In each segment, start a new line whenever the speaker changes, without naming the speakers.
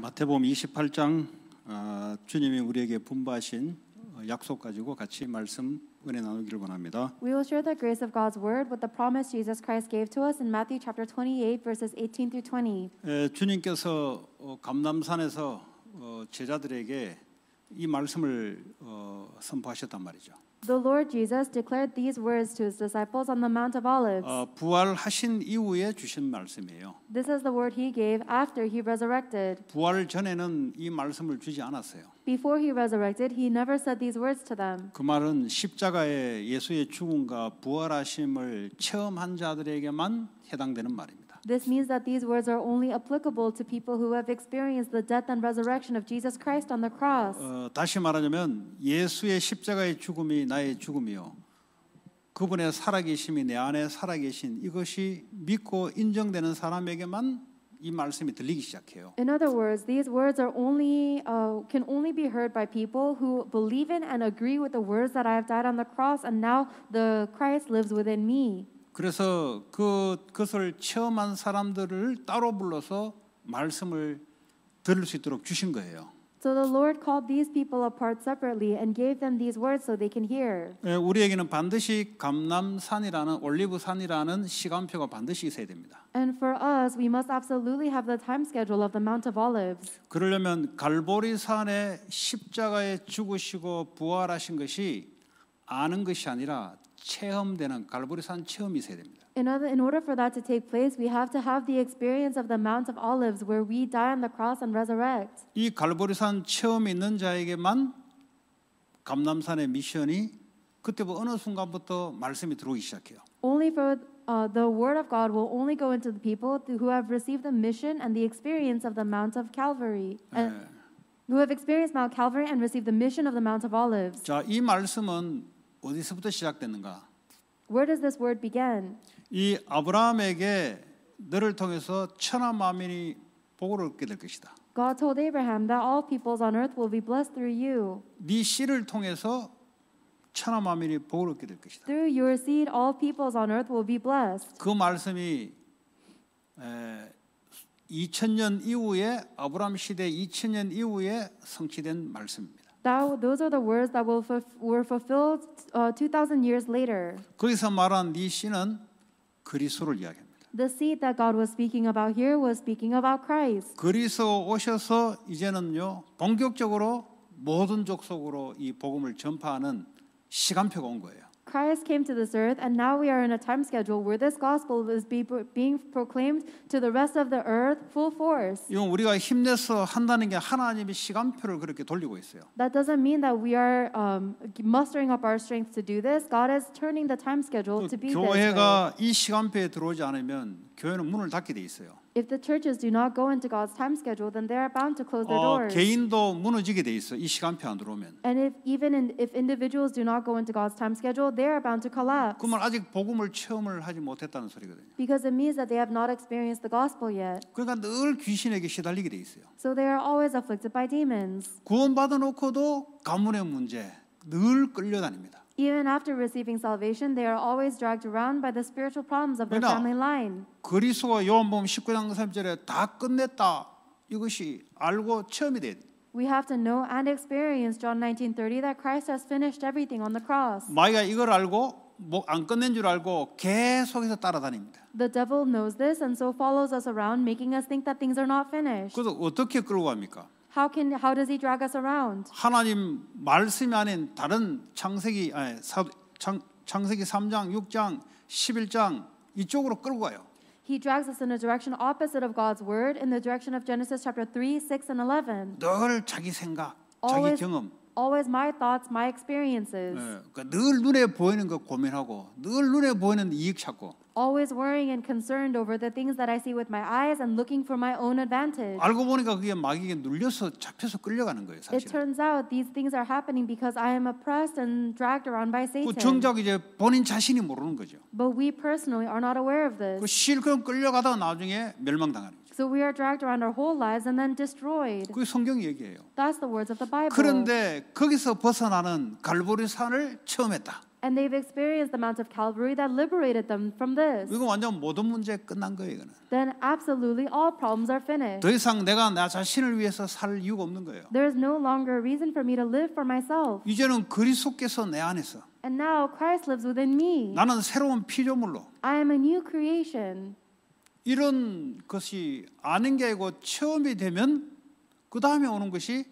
마태복음 28장 아, 주님이 우리에게 분부하신 약속 가지고 같이 말씀 은혜 나누기를 원합니다.
We will share the grace of God's word with the promise Jesus Christ gave to us in Matthew chapter 28 verses 18 through 20.
예, 주님께서 어, 감남산에서 어, 제자들에게 이 말씀을 어, 선포하셨단 말이죠.
The Lord Jesus declared these words to his disciples on the Mount of Olives.
어, 부활하신 이후에 주신 말씀이에요.
This is the word he gave after he resurrected.
부활 전에는 이 말씀을 주지 않았어요.
Before he resurrected, he never said these words to them.
그 말은 십자가의 예수의 죽음과 부활하심을 체험한 자들에게만 해당되는 말입니다.
This means that these words are only applicable to people who have experienced the death and resurrection of Jesus Christ on the cross.
어, 다시 말하자면 예수의 십자가의 죽음이 나의 죽음이요. 그분의 살아계심이 내 안에 살아계신 이것이 믿고 인정되는 사람에게만 이 말씀이 들리기 시작해요.
In other words, these words are only uh, can only be heard by people who believe in and agree with the words that I have died on the cross, and now the Christ lives within me.
그래서 그, 그것을 체험한 사람들을 따로 불러서 말씀을 들을 수 있도록 주신 거예요.
So the Lord called these people apart separately and gave them these words so they can hear.
예, 우리에게는 반드시 감람산이라는 올리브산이라는 시간표가 반드시 있어야 됩니다.
And for us, we must absolutely have the time schedule of the Mount of Olives.
그러려면 갈보리산의 십자가에 죽으시고 부활하신 것이 아는 것이 아니라 체험되는 갈보리산 체험이 있어야 됩니다.
In, in order for that to take place, we have to have the experience of the Mount of Olives where we die on the cross and resurrect.
이 갈보리산 체험이 있는 자에게만 미션이 그때부터 어느 순간부터 말씀이 들어오기 시작해요.
Only for uh, the word of God will only go into the people who have received the mission and the experience of the Mount of Calvary. Uh, 네. Who have experienced Mount Calvary and received the mission of the Mount of Olives. 자, 이
말씀은 어디서부터 시작되는가?
Where does this word begin?
이 아브라함에게 너를 통해서 천하 만민이 복을 얻게 될 것이다.
God told Abraham that all peoples on earth will be blessed through you.
네 씨를 통해서 천하 만민이 복을 얻게 될 것이다.
Through your seed all peoples on earth will be blessed.
그 말씀이 에, 2000년 이후에 아브라함 시대 2000년 이후에 성취된 말씀입니다.
That, those are the words that will, were fulfilled uh, 2,000 years later.
거기서 말한 이 씨는 그리스도를 이야기합니다.
The seed that God was speaking about here was speaking about Christ.
그리스도 오셔서 이제는요 본격적으로 모든 족속으로 이 복음을 전파하는 시간표가 온 거예요.
Christ came to this earth, and now we are in a time schedule where this gospel is be, being proclaimed to the rest of the earth full force.
That
doesn't mean that we are um, mustering up our strength to do this. God is turning the time schedule to be this. 교회가
이 시간표에 들어오지 않으면 교회는 문을 닫게 돼 있어요.
If the churches do not go into God's time schedule, then they are bound to close their 어, doors. 개인도
무너지게 돼 있어. 이 시간표 안 들어오면.
And if even in, if individuals do not go into God's time schedule, they are bound to collapse 그러면 아직 복음을 체험을 하지
못했다는 소리거든요.
because it means that they have not experienced the gospel yet.
그러니까 늘 귀신에게 시달리게 돼 있어요.
So they are always afflicted by demons. 구원 받아 놓고도
가문의 문제 늘 끌려다닙니다.
Even after receiving salvation, they are always dragged around by the spiritual problems of their family line.
그리스도 요한복음 19장 3절에 다 끝냈다. 이것이 알고 체험이 돼.
We have to know and experience John 19:30 that Christ has finished everything on the cross.
마귀가 이걸 알고 안 끝낸 줄 알고 계속해서 따라다닙니다.
The devil knows this and so follows us around making us think that things are not finished.
그래서 어떻게 끌고 갑니까?
How can how does he drag us around?
하나님 말씀이 아닌 다른 창세기 아니, 사, 창, 창세기 3장, 6장, 11장 이쪽으로
끌고 가요. He drags us in a direction opposite of God's word in the direction of Genesis chapter 3, 6 and 11.
늘 자기 생각, always, 자기 경험.
Always my thoughts, my experiences. 네,
그러니까 늘 눈에 보이는 거 고민하고 늘 눈에 보이는 이익 찾고.
always worrying and concerned over the things that I see with my eyes and looking for my own advantage. 알고 보니까
그게 마귀에 눌려서 잡혀서 끌려가는 거예요, 사실. It
turns out these things are happening because I am oppressed and dragged around by Satan. 그 정작
이제 본인 자신이 모르는 거죠.
But we personally are not aware of this. 그
실컷 끌려가다 나중에 멸망당하는
So we are dragged around our whole lives and then destroyed. 그
성경 얘기예요.
That's the words of the Bible. 그런데
거기서 벗어나는 갈보리 산을 체험했다.
And they've experienced the Mount of Calvary that liberated them from this. 이거 완전
모든 문제 끝난 거예요, 이거는.
Then absolutely all problems are finished. 더
이상 내가 나 자신을 위해서 살 이유가 없는 거예요.
There is no longer a reason for me to live for myself.
이제는 그리스도께서 내 안에서
And now Christ lives within me. 나는
새로운 피조물로
I am a new creation.
이런 것이 아는 게 아니고 체험이 되면 그 다음에 오는 것이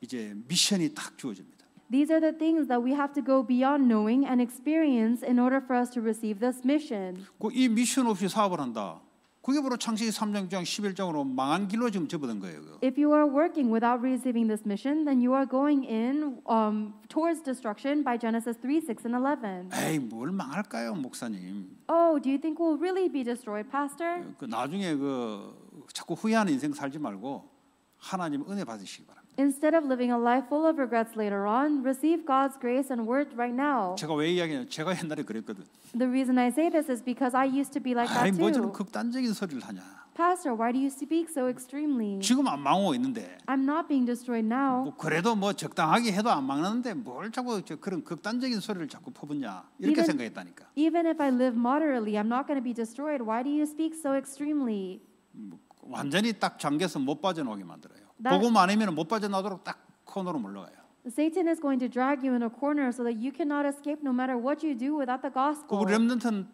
이제 미션이 딱 주어집니다.
These are the things that we have to go beyond knowing and experience in order for us to receive this mission.
이 미션 없이 사업을 한다. 그게 바로 창세기 11장으로 망한 길로 지금 접어든 거예요.
If you are working without receiving this mission, then you are going in um, towards destruction by Genesis 3, 6, and 11.
에이 뭘 망할까요, 목사님?
Oh, do you think we'll really be destroyed, pastor?
그 나중에 그 자꾸 후회하는 인생 살지 말고 하나님 은혜 받으시기 바랍니다.
Instead of living a life full of regrets later on, receive God's grace and word right now.
제가 왜 제가 옛날에 그랬거든.
The reason I say this is because I used to be like that 뭐 저런
too. 극단적인 소리를 하냐.
Pastor, why do you speak so extremely?
지금 안 망하고 있는데
I'm not being destroyed now. 뭐
그래도 뭐 적당하게 해도 안 망하는데 뭘 자꾸 저 그런 극단적인 소리를 자꾸 퍼붓냐 이렇게 Even- 생각했다니까.
Even if I live moderately, I'm not going to be destroyed. Why do you speak so extremely? 뭐 완전히
딱 잠겨서 못 빠져나오게 만들어요.
복음 아니면
못 빠져나도록 딱 코너로 몰려가요.
Satan is going to drag you in a corner so that you cannot escape no matter what you do without the gospel.
그 렘넌트는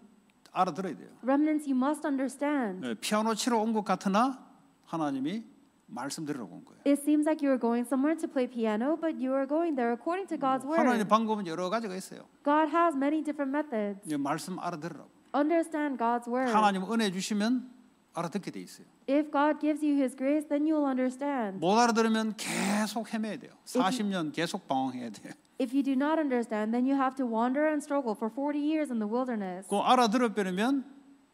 알아들어야 돼요.
Remnants you must understand.
네, 피아노 치러 온 것 같으나 하나님이 말씀드리려고 온
거예요. It seems like you are going somewhere to play piano, but you are going there according to God's word. 하나님의
방법은 여러 가지가 있어요.
God has many different methods.
예, 말씀 알아들으라고.
Understand God's word. 하나님
은혜 주시면 알아듣게 돼 있어요.
If God gives you His grace, then you will understand.
못 알아들으면 계속 헤매야 돼요. 40년 계속 방황해야 돼요.
If you do not understand, then you have to wander and struggle for 40 years in the wilderness.
그 알아들으면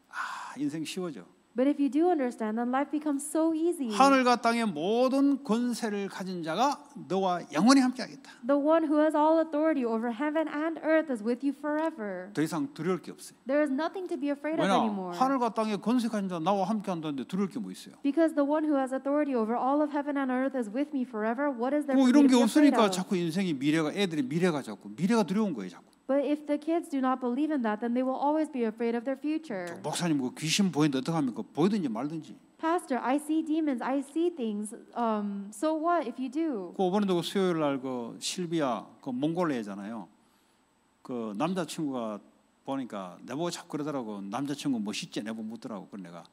아 인생 쉬워져.
But if you do understand, then life becomes so easy. 하늘과
땅의 모든 권세를 가진 자가 너와 영원히 함께하겠다.
The one who has all authority over heaven and earth is with you forever.
더 이상 두려울 게 없어요.
There is nothing to be afraid of anymore.
하늘과 땅의 권세 가진 자 나와 함께한다는데 두려울 게 있어요?
Because the one who has authority over all of heaven and earth is with me forever. What is there? 뭐 이런 게 없으니까 자꾸
인생이 미래가 애들이 미래가 자꾸 미래가 두려운 거예요 자꾸.
But if the kids do not believe in that, then they will always be afraid of their future.
목사님 그 귀신 보이는데 어떡합니까? 보이든지 말든지.
Pastor, I see demons. I see things. Um, so what if you do?
그 이번에도 수요일 날그 실비아 그 몽골리아잖아요. 그 남자친구가 보니까 내보고 자꾸 그러더라고. 남자친구 멋있지? 내보고 묻더라고. 그 내가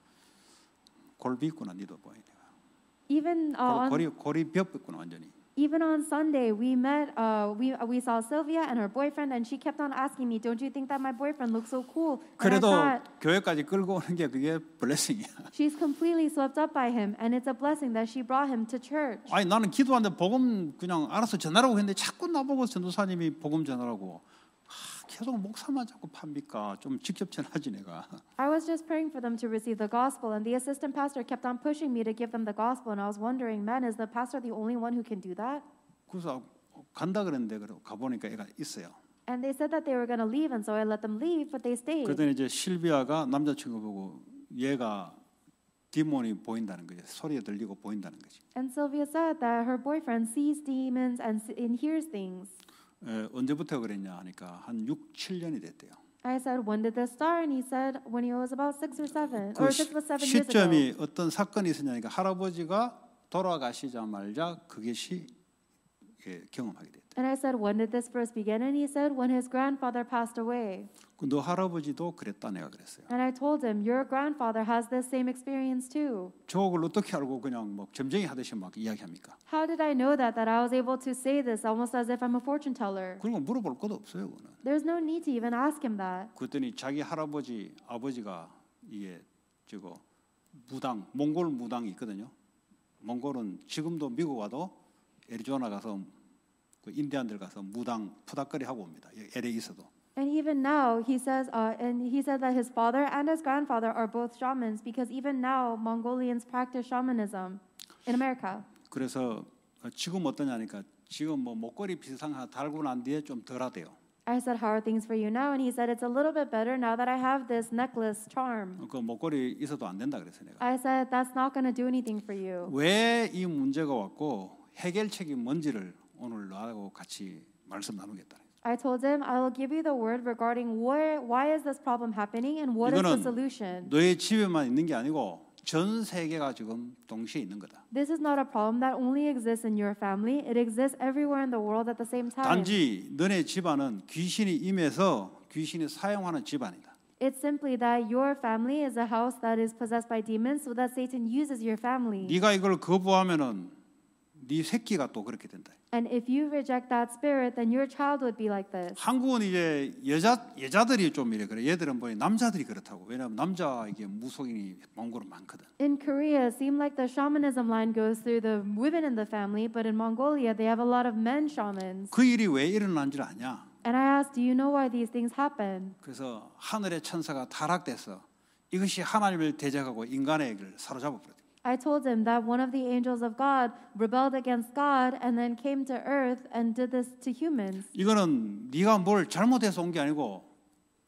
골비 있구나. 니도 보이네.
Even uh, 고리
고리 벽 있구나 완전히.
even on Sunday, we met, uh, we, uh, we saw Sylvia and her boyfriend, and she kept on asking me, Don't you think that my boyfriend looks so cool? And I 그래도 thought,
교회까지 끌고 오는 게 그게 blessing이야.
She's completely swept up by him, and it's a blessing that she brought him to church.
아니 나는 기도하는데 복음 그냥 알아서 했는데 자꾸 나보고 전도사님이 복음 계속 목사만 자꾸 팝니까? 좀 직접 전하지 내가.
I was just praying for them to receive the gospel and the assistant pastor kept on pushing me to give them the gospel and I was wondering, man, is the pastor the only one who can do that?
그래서 간다 그랬는데 그래 가 보니까 얘가 있어요.
And they said that they were going to leave and so I let them leave but they stayed. 그랬더니
이제 실비아가 남자친구 보고 얘가 디몬이 보인다는 거죠. 소리가 들리고 보인다는 거지.
And Sylvia said that her boyfriend sees demons and, and hears things.
에, 언제부터 그랬냐 하니까 한 6, 7년이 됐대요.
I said when did this start and he said when he was about 6 or 7그 or 6 or 7 years ago. 시점이
어떤 사건이 있었냐니까 할아버지가 돌아가시자 말자 그게 시 이렇게 경험하게 됐다.
And I said, when did this verse begin? And he said, when his grandfather passed away.
너 할아버지도 그랬다 내가 그랬어요.
And I told him, your grandfather has this same experience too.
저걸 어떻게 알고 그냥 뭐 점쟁이 하듯이 막 이야기합니까?
How did I know that that I was able to say this almost as if I'm a fortune teller?
그런 거 물어볼 것도 없어요, 그는.
There's no need to even ask him that.
그랬더니 자기 할아버지 아버지가 이게 저거 무당 몽골 무당이 있거든요. 몽골은 지금도 미국 와도 애리조나 가서 그 인디안들 가서 무당 푸닥거리 하고 옵니다. LA 있어도.
And even now, he says, uh, and he said that his father and his grandfather are both shamans because even now Mongolians practice shamanism in America.
그래서 지금 어떠냐니까 지금 뭐 목걸이 비상 하나 달고 난 뒤에 좀 덜하대요.
I said, "How are things for you now?" And he said, "It's a little bit better now that I have this necklace charm."
그 목걸이 있어도 안 된다 그랬어 내가.
I said, "That's not going to do anything for you."
왜 이 문제가 왔고? 해결책이 뭔지를 오늘 너하고 같이 말씀 나누겠다.
I told him I will give you the word regarding where why is this problem happening and what is the solution.
너의 집에만 있는 게 아니고 전 세계가 지금 동시에 있는 거다.
This is not a problem that only exists in your family. It exists everywhere in the world at the same time. 단지
너네 집안은 귀신이 임해서 귀신이 사용하는 집안이다.
It's simply that your family is a house that is possessed by demons so that Satan uses your family.
네가 이걸 거부하면은 네 새끼가 또 그렇게 된다.
And if you reject that spirit, then your child would be like this.
한국은 이제 여자 여자들이 좀 이래 그래. 얘들은 뭐냐 남자들이 그렇다고. 왜냐하면 남자 이게 무속인이 몽골은 많거든.
In Korea, it seems like the shamanism line goes through the women in the family, but in Mongolia, they have a lot of men shamans.
그 일이 왜 일어난지를 아냐?
And I asked, do you know why these things happen?
그래서 하늘의 천사가 타락돼서 이것이 하나님을 대적하고 인간의 얘기를 사로잡아 버렸다.
I told him that one of the angels of God rebelled against God and then came to earth and did this to humans.
이거는 네가 뭘 잘못해서 온 게 아니고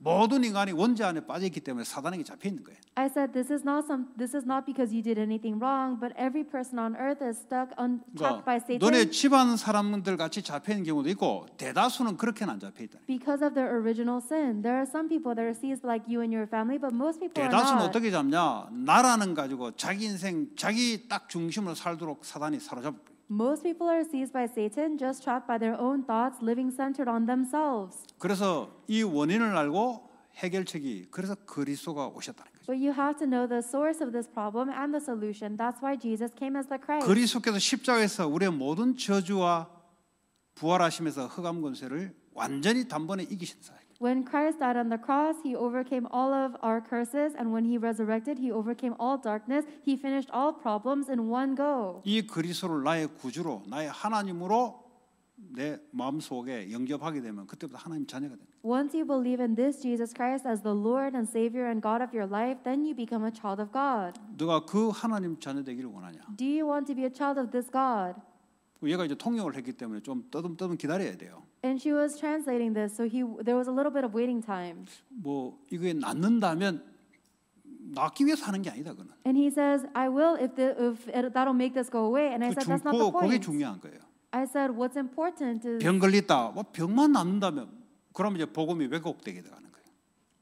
모든 인간이 원죄 안에 빠져 있기 때문에 사단에게 잡혀 있는 거예요.
I said this is not some this is not because you did anything wrong, but every person on earth is stuck on trapped by Satan. 너네
집안 사람들 같이 잡혀 있는 경우도 있고 대다수는 그렇게는 안 잡혀
있다. Because of their original sin, there are some people that are seized like you and your family, but most people are not. 대다수는
어떻게 잡냐? 나라는 가지고 자기 인생 자기 딱 중심으로 살도록 사단이 사로잡고.
Most people are seized by Satan just trapped by their own thoughts living centered on themselves.
그래서 이 원인을 알고 해결책이 그래서 그리스도가 오셨다는
거죠. But you have to know the source of this problem and the solution. That's why Jesus came as the Christ.
그리스도께서 십자가에서 우리의 모든 저주와 부활하심에서 흑암 권세를 완전히 단번에 이기신 사예요.
When Christ died on the cross, he overcame all of our curses, and when he resurrected, he overcame all darkness. He finished all problems in one go.
이 그리스도를 나의 구주로, 나의 하나님으로 내 영접하게 되면 그때부터 하나님 자녀가 됩니다.
Once you believe in this Jesus Christ as the Lord and Savior and God of your life, then you become a child of God.
누가 그 하나님 자녀 되기를 원하냐?
Do you want to be a child of this God?
얘가 이제 통역을 했기 때문에 좀 떠듬떠듬 기다려야 돼요.
And she was translating this, so he there was a little bit of waiting time.
뭐 이게 낫는다면 낫기 위해서 하는 게 아니다 그는.
And he says, I will if the if that'll make this go away. And I said, that's not the point. 그게 중요한 거예요. I said, what's important is 병
걸렸다. 뭐 병만 낫는다면 그러면 이제 복음이 왜곡되게 되는 거예요.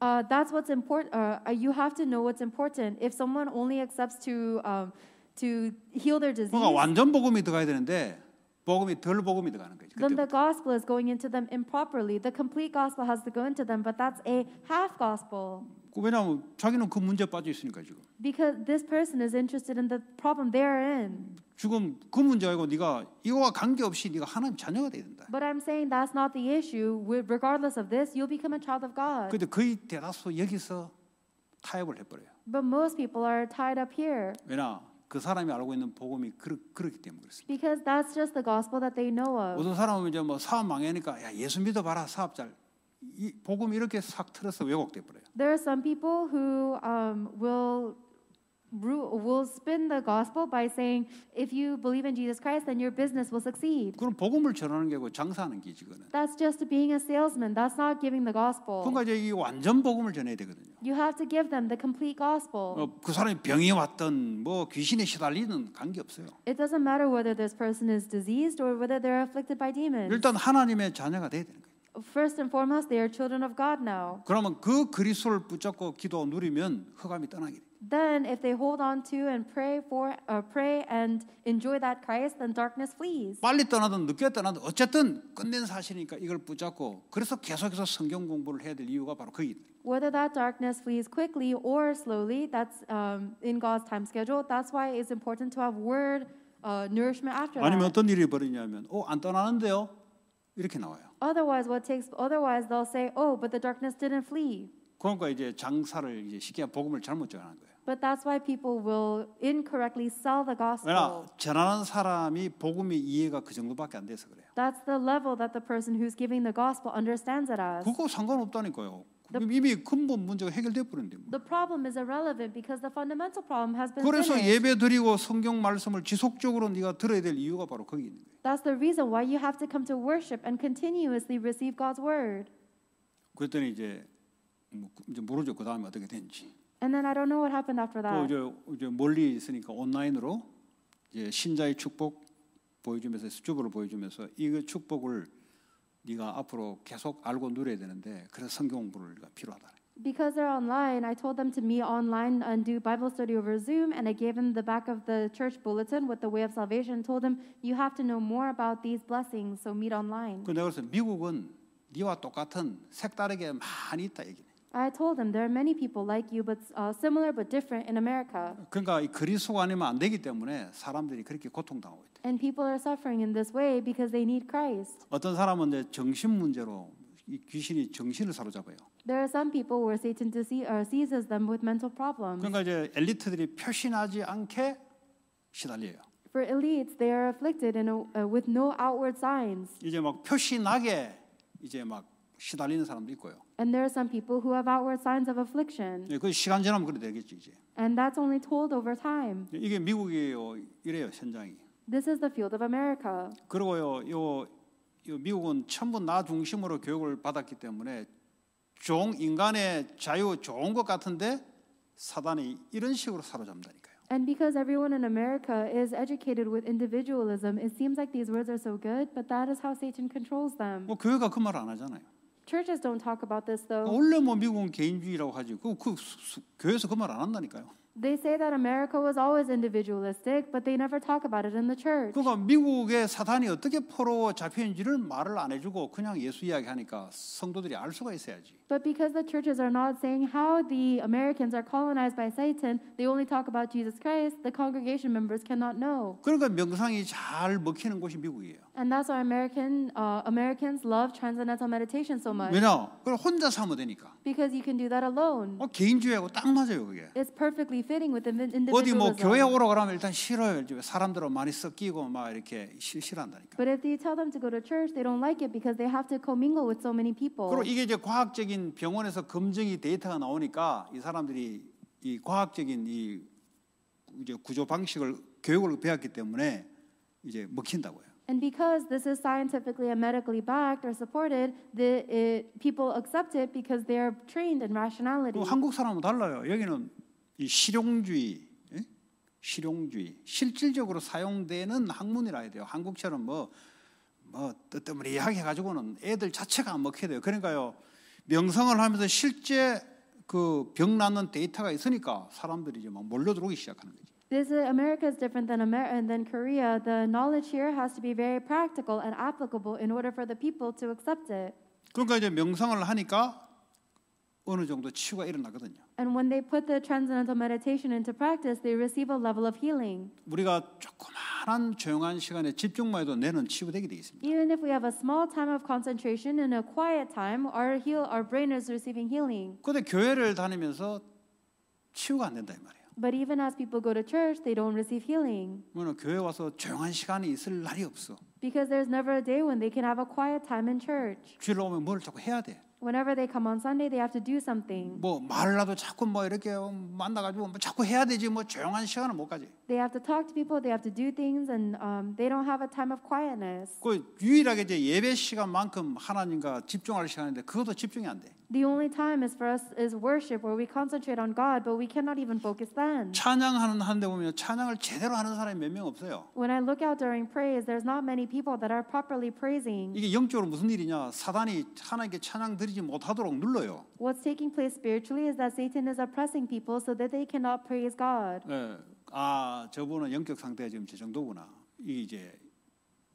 Uh, that's what's important. Uh, uh, you have to know what's important. If someone only accepts to um, to heal their disease. 그러니까 완전 복음이
들어가야 되는데. 복음이 덜 복음이 들어가는
Then the gospel is going into them improperly. The complete gospel has to go into them, but that's a half gospel.
왜냐하면 자기는 그 문제 빠져 있으니까 지금.
Because this person is interested in the problem they're in.
지금 그 문제 알고 네가 이거와 관계없이 네가 하나님 자녀가 돼야
But I'm saying that's not the issue. Regardless of this, you'll become a child of God. 근데
거의 대다수 여기서 타협을 해버려요.
But most people are tied up here.
왜냐? 그 사람이 알고 있는 복음이 그렇, 그렇기 때문에 그렇습니다.
Because that's just the gospel that they know of. 어떤
사람은 이제 뭐 사업 망해니까 야 예수 믿어봐라 사업 잘. 이 복음 이렇게 싹 틀어서 왜곡돼 버려요.
There are some people who um, will will spin the gospel by saying if you believe in Jesus Christ then your business will succeed. 그건
복음을 전하는 게고 장사하는 게지 그거는.
That's just being a salesman. That's not giving the gospel. 그러니까
이제 이 완전 복음을 전해야 되거든요.
You have to give them the complete gospel. 어,
그 사람이 병이 왔던 뭐 귀신에 시달리는 관계 없어요.
It doesn't matter whether this person is diseased or whether they're afflicted by demons. 일단
하나님의 자녀가 돼야 되는 거예요.
First and foremost, they are children of God now.
그러면 그 그리스도를 붙잡고 기도 누리면 흑암이 떠나게 돼.
Then, if they hold on to and pray for, or pray and enjoy that Christ, then darkness flees.
빨리 떠나든 늦게 떠나든 어쨌든 끝낸 사실이니까 이걸 붙잡고 그래서 계속해서 성경 공부를 해야 될 이유가 바로 그게 있다.
Whether that darkness flees quickly or slowly, that's um, in God's time schedule. That's why it's important to have word uh, nourishment after that. 아니면
어떤 일이 벌어지냐면 어안 떠나는데요 이렇게 나와요.
Otherwise, what takes? Otherwise, they'll say, "Oh, but the darkness didn't flee."
그러니까 이제 장사를 이제 쉽게 복음을 잘못 전하는 거예요.
But that's why people will incorrectly sell the gospel. 왜냐
전하는 사람이 복음의 이해가 그 정도밖에 안 돼서 그래요.
That's the level that the person who's giving the gospel understands it as.
그거 상관없다니까요. The, 이미 근본 문제가 해결돼 버렸는데.
The problem is irrelevant because the fundamental problem has been. 그래서 예배
드리고 성경 말씀을 지속적으로 네가 들어야 될 이유가 바로 거기 있는 거예요.
That's the reason why you have to come to worship and continuously receive God's word.
그랬더니 이제 이제 모르죠 그 다음에 어떻게 된지.
And then I don't know what happened after 또 that.
이제, 이제 멀리 있으니까 온라인으로 이제 신자의 축복 보여주면서 수줍어를 보여주면서 이 축복을 네가 앞으로 계속 알고 누려야 되는데 그래서 성경 공부가 필요하다.
Because they're online, I told them to meet online and do Bible study over Zoom, and I gave them the back of the church bulletin with the way of salvation. Told them you have to know more about these blessings, so meet online. 그
내가 그래서 미국은 네와 똑같은 색다르게 많이 있다 얘기네.
I told him there are many people like you, but uh, similar but different in America.
그러니까 그리스도 아니면 안 되기 때문에 사람들이 그렇게 고통당하고
있다. And people are suffering in this way because they need Christ.
어떤 사람은 이제 정신 문제로 이 귀신이 정신을 사로잡아요.
There are some people where Satan uh, seizes them with mental problems.
그러니까 이제 엘리트들이 표신하지 않게 시달려요.
For elites, they are afflicted in a, uh, with no outward signs.
이제 막 표신하게 이제 막 시달리는 사람도 있고요.
And there are some people who have outward signs of affliction.
예, 그 시간 지나면 그래 되겠지 이제.
And that's only told over time.
예, 이게 미국이에요. 이래요 현장이.
This is the field of America.
그리고요, 요, 요 미국은 전부 나 중심으로 교육을 받았기 때문에 종 인간의 자유 좋은 것 같은데 사단이 이런 식으로 사로잡는다니까요.
And because everyone in America is educated with individualism, it seems like these words are so good, but that is how Satan controls them.
뭐 교회가 그말안 하잖아요.
Churches don't talk about this though. 원래
뭐 미국은 개인주의라고 하지. 그, 그 수- 수- 교회에서 그 말 안 한다니까요.
They say that America was always individualistic, but they never talk about it in the church. 그러니까
미국의 사단이 어떻게 포로 잡혔는지를 말을 안 해주고 그냥 예수 이야기하니까 성도들이 알 수가 있어야지.
But because the churches are not saying how the Americans are colonized by Satan, they only talk about Jesus Christ, the congregation members cannot know.
그러니까 명상이 잘 먹히는 곳이 미국이에요.
And that's why American uh, Americans love transcendental meditation so much. 왜냐?
그럼 혼자 사면 되니까.
Because you can do that alone.
어, 개인주의하고 딱 맞아요, 그게.
It's perfectly fitting with individualism. 어디 뭐 교회 오라고
그러면 일단 싫어요. 사람들하고 많이 섞이고 막 이렇게 싫어한다니까.
But if you tell them to go to church, they don't like it because they have to commingle with so many people. 그리고 이게 이제
과학적인 과인 병원에서 검증이 데이터가 나오니까 이 사람들이 이 과학적인 이 구조 방식을 교육을 배웠기 때문에 이제 먹힌다고요.
And because this is scientifically and medically backed or supported, the it, people accept it because they are trained in rationality. 한국 사람은
달라요. 여기는 이 실용주의, 예? 실용주의, 실질적으로 사용되는 학문이라 해야 돼요. 한국처럼 뭐 뭐, 뜨뜨무리하게 가지고는 애들 자체가 안 먹게 돼요. 그러니까요, 명상을 하면서 실제 그병 나는 데이터가 있으니까 사람들이 이제 막 몰려들어오기 시작하는 거죠.
This America is different than America and than Korea. The knowledge here has to be very practical and applicable in order for the people to accept it.
그러니까 이제 명상을 하니까 어느 정도 치유가 일어나거든요.
And when they put the transcendental meditation into practice, they receive a level of healing.
우리가 조그마한 조용한 시간에 집중만 해도 뇌는 치유되게 되어 있습니다.
Even if we have a small time of concentration in a quiet time, our heal our brain is receiving healing.
근데 교회를 다니면서 치유가 안 된다 이
말이에요. But even as people go to church, they don't receive healing.
뭐는 교회 와서 조용한 시간이 있을 날이 없어.
Because there's never a day when they can have a quiet time in church.
주일 오면 뭘 자꾸 해야 돼.
Whenever they come on Sunday, they have to do something.
뭐 자꾸 뭐 이렇게 뭐 자꾸 해야 되지 뭐 조용한 시간을 못 가지.
They have to talk to people. They have to do things, and um, they don't have a time of quietness.
그 유일하게 이제 예배 시간만큼 하나님과 집중할 시간인데 그것도 집중이 안 돼.
The only time is for us is worship, where we concentrate on God, but we cannot even focus then.
찬양하는 보면 찬양을 제대로 하는 사람이 없어요.
When I look out during praise, there's not many people that are properly praising.
이게 영적으로 무슨 일이냐? 사단이 하나님께 찬양 드리 펼치지 못하도록 눌러요.
What's taking place spiritually is that Satan is oppressing people so that they cannot praise God.
예, 아 저분은 영적 상태가 지금 저 정도구나. 이게 이제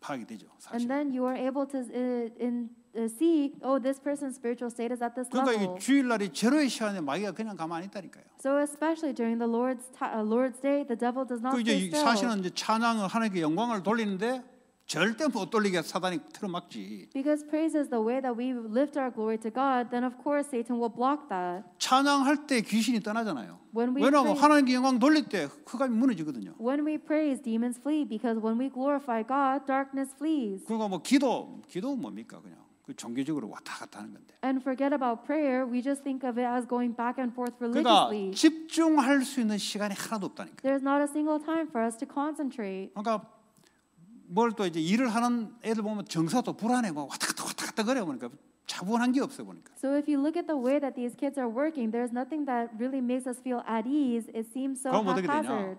파악이 되죠.
사실. And then you are able to uh, in, uh, see, oh, this person's spiritual state is at this 그러니까 level. 이
주일날이 제로의 시간에 마귀가 그냥 가만히 있다니까요.
So especially during the Lord's uh, Lord's day, the devil does not. 그 이제 stay still. 사실은
이제 찬양을 하나님께 영광을 돌리는데. 절대 못 돌리게 사단이 틀어막지.
Because praise is the way that we lift our glory to God, then of course Satan will block that.
찬양할 때 귀신이 떠나잖아요.
When we 왜냐하면 praise,
하나님께 영광 돌릴 때 흑암이 무너지거든요.
When we praise, demons flee because when we glorify God, darkness flees.
그리고 뭐 기도, 기도 뭡니까 그냥. 종교적으로 왔다 갔다 하는 건데.
And forget about prayer. We just think of it as going back and forth religiously. 그러니까
집중할 수 있는 시간이 하나도 없다니까.
There's not a single time for us to concentrate. 그러니까
뭘또 이제 일을 하는 애들 보면 정서도 불안해고 왔다 갔다 왔다 갔다 그래 보니까 차분한 게 없어 보니까.
So if you look at the way that these kids are working, there's nothing that really makes us feel at ease. It seems so 그럼 어떻게 되냐?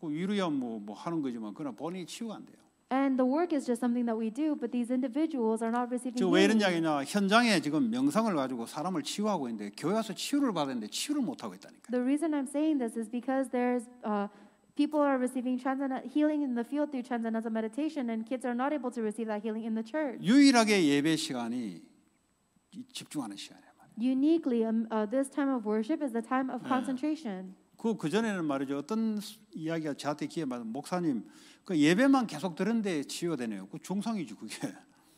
그 일이야 뭐뭐 뭐 하는 거지만 그냥 본인이 치유가 안 돼요.
And the work is just something that we do, but these individuals are not receiving. 지금 왜 이런
이야기냐? 현장에 지금 명상을 가지고 사람을 치유하고 있는데 교회 와서 치유를 받았는데 치유를 못 하고 있다니까.
The reason I'm saying this is because there's uh, People are receiving transcendent healing in the field through transcendental meditation, and kids are not able to receive that healing in the church.
유일하게 예배 시간이 집중하는 시간이에요.
Uniquely, um, uh, this time of worship is the time of concentration.
그그 전에는 말이죠 어떤 이야기가 저한테 기회 받은 목사님 그 예배만 계속 들은데 치유되네요. 그 중성이지 그게.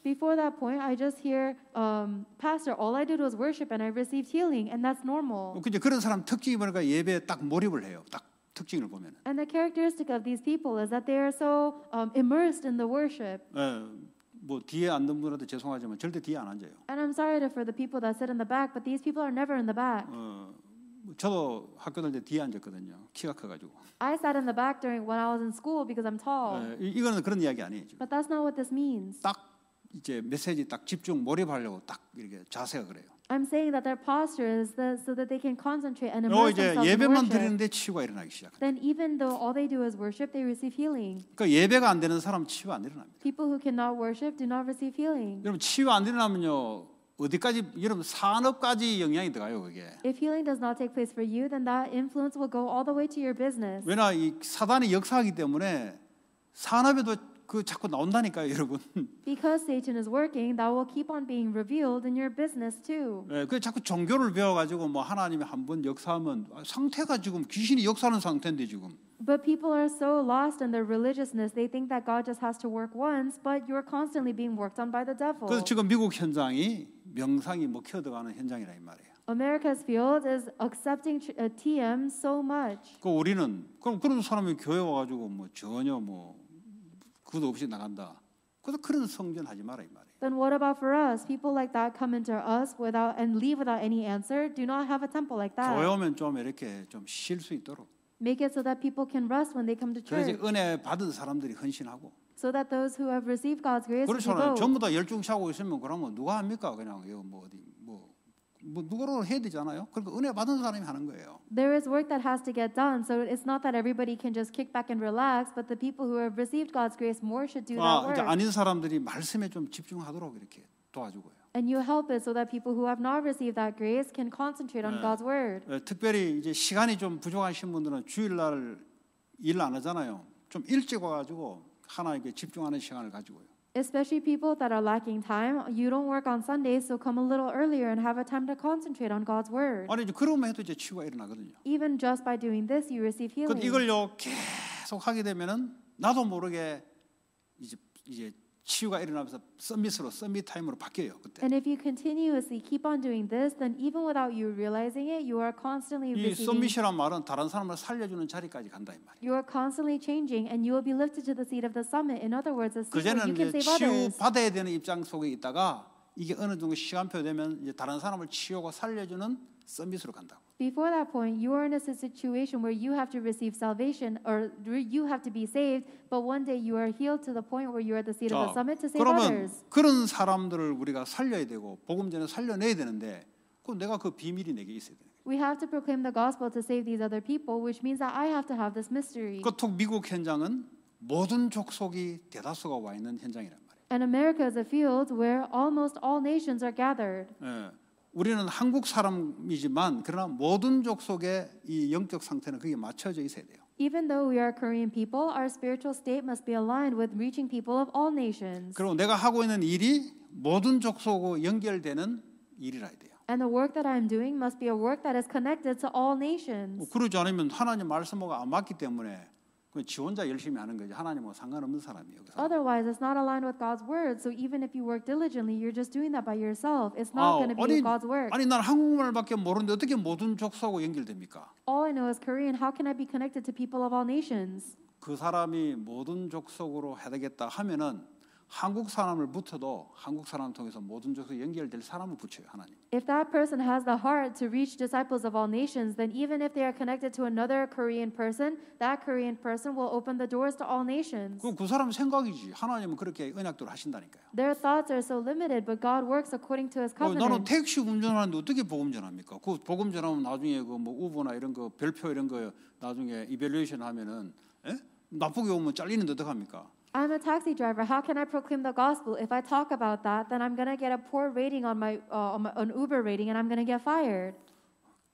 Before that point, I just hear, um, Pastor, all I did was worship and I received healing, and that's normal.
근데 그런 사람 특징이 보니까 예배에 딱 몰입을 해요. 딱 특징을
And the characteristic of these people is that they are so um, immersed in the worship.
예, 뭐 뒤에 앉는 분한테 죄송하지만 절대 뒤에 안 앉아요.
And I'm sorry for the people that sit in the back, but these people are never in the back.
어, 저도 학교 다닐 때 뒤에 앉았거든요. 키가 커가지고.
I sat in the back during when I was in school because I'm tall. 예,
이- 이거는 그런 이야기 아니에요. 지금.
But that's not what this means. 딱
이제 메시지 딱 집중 몰입하려고 딱 이렇게 자세가 그래요.
I'm saying that their posture is this, so that they can concentrate and immerse 이제 themselves in 예배만 worship. 드리는데
치유가 일어나기 시작.
Then even though all they do is worship, they receive healing.
그러니까 예배가 안 되는 사람 치유 안 일어납니다.
People who cannot worship do not receive healing.
여러분 치유 안 일어나면요 어디까지 여러분 산업까지 영향이 들어가요 그게.
If healing does not take place for you, then that influence will go all the way to your business.
왜냐 이 사단이 역사하기 때문에 산업에도 그 자꾸 나온다니까요, 여러분.
Because Satan is working, that will keep on being revealed in your business too.
예, 그 자꾸 종교를 배워가지고 뭐 하나님이 한번 역사하면 상태가 지금 귀신이 역사하는 상태인데 지금.
But people are so lost in their religiousness, they think that God just has to work once, but you are constantly being worked on by the devil. 그래서
지금 미국 현장이 명상이 뭐 키워들어가는 현장이라 이 말이에요.
America's field is accepting TM so much.
그 우리는 그럼 그런 사람이 교회 와가지고 뭐 전혀 뭐 그것 없이 나간다. 그래서 그런 성전하지 마라 이 말이에요.
Then what about for us? People like that come into us without and leave without any answer. Do not have a temple like that. 교회 오면
좀 이렇게 좀 쉴 수 있도록.
Make it so that people can rest when they come to church. 그래서
은혜 받은 사람들이 헌신하고.
So that those who have received God's grace. 그렇잖아요. 전부 다
열중 차고 있으면 그러면 누가 합니까? 그냥 이거 뭐 어디 뭐뭐 누구로 해야 되잖아요. 그러니까 은혜 받은 사람이 하는 거예요.
There is work that has to get done. So it's not that everybody can just kick back and relax, but the people who have received God's grace more should do 아, that work. 이제 아닌
사람들이 말씀에 좀 집중하도록 이렇게 도와주고요.
And you help it so that people who have not received that grace can concentrate on 네, God's word.
네, 특별히 이제 시간이 좀 부족하신 분들은 주일날 일안 하잖아요. 좀 일찍 와가지고 하나에게 집중하는 시간을 가지고요.
especially people that are lacking time. You don't work on Sundays, so come a little earlier and have a time to concentrate on God's word. 아니
해도 이제 치유가 일어나거든요.
Even just by doing this, you receive healing.
이걸요 계속 하게 되면은 나도 모르게 이제 이제 치유가 일어나면서 서밋으로 서밋 타임으로 바뀌어요
그때. And if you continuously keep on doing this, then even without you realizing it, you are constantly 이 receiving.
서밋이란 말은 다른 사람을 살려주는 자리까지 간다 이 말이에요.
You are constantly changing, and you will be lifted to the seat of the summit. In other words, a seat where you can 그전에는 save 치유 others.
받아야 되는 입장 속에 있다가 이게 어느 정도 시간표 되면 이제 다른 사람을 치유하고 살려주는 서밋으로 간다고.
Before that point, you are in a situation where you have to receive salvation or you have to be saved, but one day you are healed to the point where you're at the seat 자, of the summit to save others.
그런 사람들을 우리가 살려야 되고 복음 전에 살려내야 되는데 그 내가 그 비밀이 내게 있어야 돼.
We have to proclaim the gospel to save these other people, which means that I have to have this mystery.
그톡 미국 현장은 모든 족속이 대다수가 와 있는 현장이란
And America is a field where almost all nations are gathered.
우리는 한국 사람이지만 그러나 모든 족속의 이 영적 상태는 그게 맞춰져 있어야 돼요.
Even though we are Korean people, our spiritual state must be aligned with reaching people of all nations.
그리고 내가 하고 있는 일이 모든 족속하고 연결되는 일이라 해야 돼요.
And the work that I am doing must be a work that is connected to all nations.
그러지 않으면 하나님 말씀하고 안 맞기 때문에 지 혼자 열심히 하는 거지 하나님하고 상관없는 사람이에요.
Otherwise, it's not aligned with God's word. So even if you work diligently, you're just doing that by yourself. It's not 아, going to be 아니, God's work. 아니 난
한국말밖에 모르는데 어떻게 모든 족속하고 연결됩니까?
All I know is Korean. How can I be connected to people of all nations?
그 사람이 모든 족속으로 해야겠다 하면은 한국 사람을 붙여도 한국 사람 통해서 모든 족속 연결될 사람을 붙여요 하나님.
If that person has the heart to reach disciples of all nations, then even if they are connected to another Korean person, that Korean person will open the doors to all nations. 그럼
그 사람 생각이지 하나님은 그렇게 언약대로 하신다니까요.
Their thoughts are so limited, but God works according to His covenant. 나는
택시 운전하는데 어떻게 복음 전합니까? 그 복음 전하면 나중에 그뭐 우버나 이런 거 별표 이런 거 나중에 이벨루에이션 하면은 에? 나쁘게 오면 잘리는데 어떡합니까?
I'm a taxi driver. How can I proclaim the gospel? If I talk about that, then I'm going to get a poor rating on my, uh, on my on Uber rating and I'm going to get fired.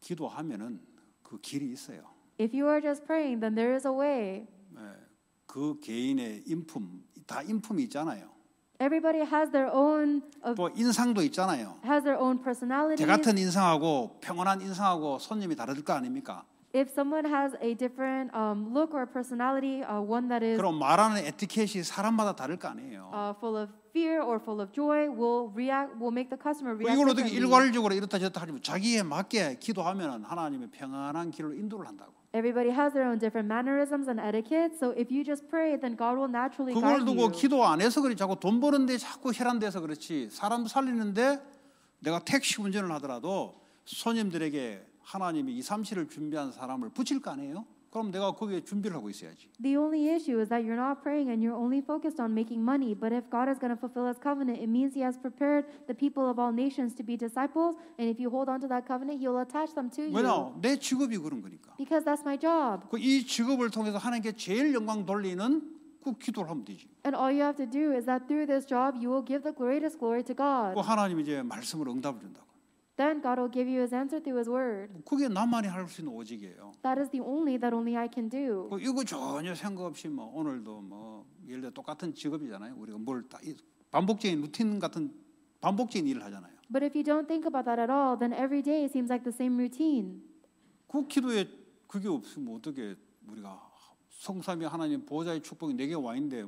기도하면은 그 길이 있어요.
If you are just praying, then there is a way. 네,
그 개인의 인품 다 인품이 있잖아요.
Everybody has their own uh,
또 인상도 있잖아요.
Has their own personality. 제 같은
인상하고 평온한 인상하고 손님이 다를 거 아닙니까?
If someone has a different um, look or personality, uh, one that is 그럼
말하는 에티켓이 사람마다 다를 거 아니에요.
uh, full of fear or full of joy, will react, will make the customer 뭐 react. 이걸 어떻게 differently.
일괄적으로 이렇다 저렇다 하지 말고 자기에 맞게 기도하면 하나님의 평안한 길로 인도를 한다고.
Everybody has their own different mannerisms and etiquette. So if you just pray, then God will naturally guide 그걸 두고 you.
기도 안 해서 그렇지 자꾸 돈 버는데 자꾸 혈안돼서 그렇지 사람 살리는데 내가 택시 운전을 하더라도 손님들에게 하나님이 이 삼시를 준비한 사람을 붙일 거 아니에요? 그럼 내가 거기에 준비를 하고 있어야지.
The only issue is that you're not praying and you're only focused on making money. But if God is going to fulfill His covenant, it means He has prepared the people of all nations to be disciples. And if you hold on to that covenant, He'll attach them to you. 왜냐,
내 직업이 그런 거니까.
Because that's my job.
그이 직업을 통해서 하나님께 제일 영광 돌리는 그 기도를 하면 되지.
And all you have to do is that through this job, you will give the greatest glory to God. 그
하나님 이제 말씀을 응답을 준다고.
Then God will give you His answer through His Word. 그게
나만이 할 수 있는 오직이에요.
That is the only that only I can do.
이거 전혀 생각 없이 뭐 오늘도 뭐 예를 들어 똑같은 직업이잖아요. 우리가 뭘다 반복적인 루틴 같은 반복적인 일을 하잖아요.
But if you don't think about that at all, then every day seems like the same routine.
그 기도에 그게 없으면 어떻게 우리가 성삼위 하나님 보좌의 축복이 내게 와 있는데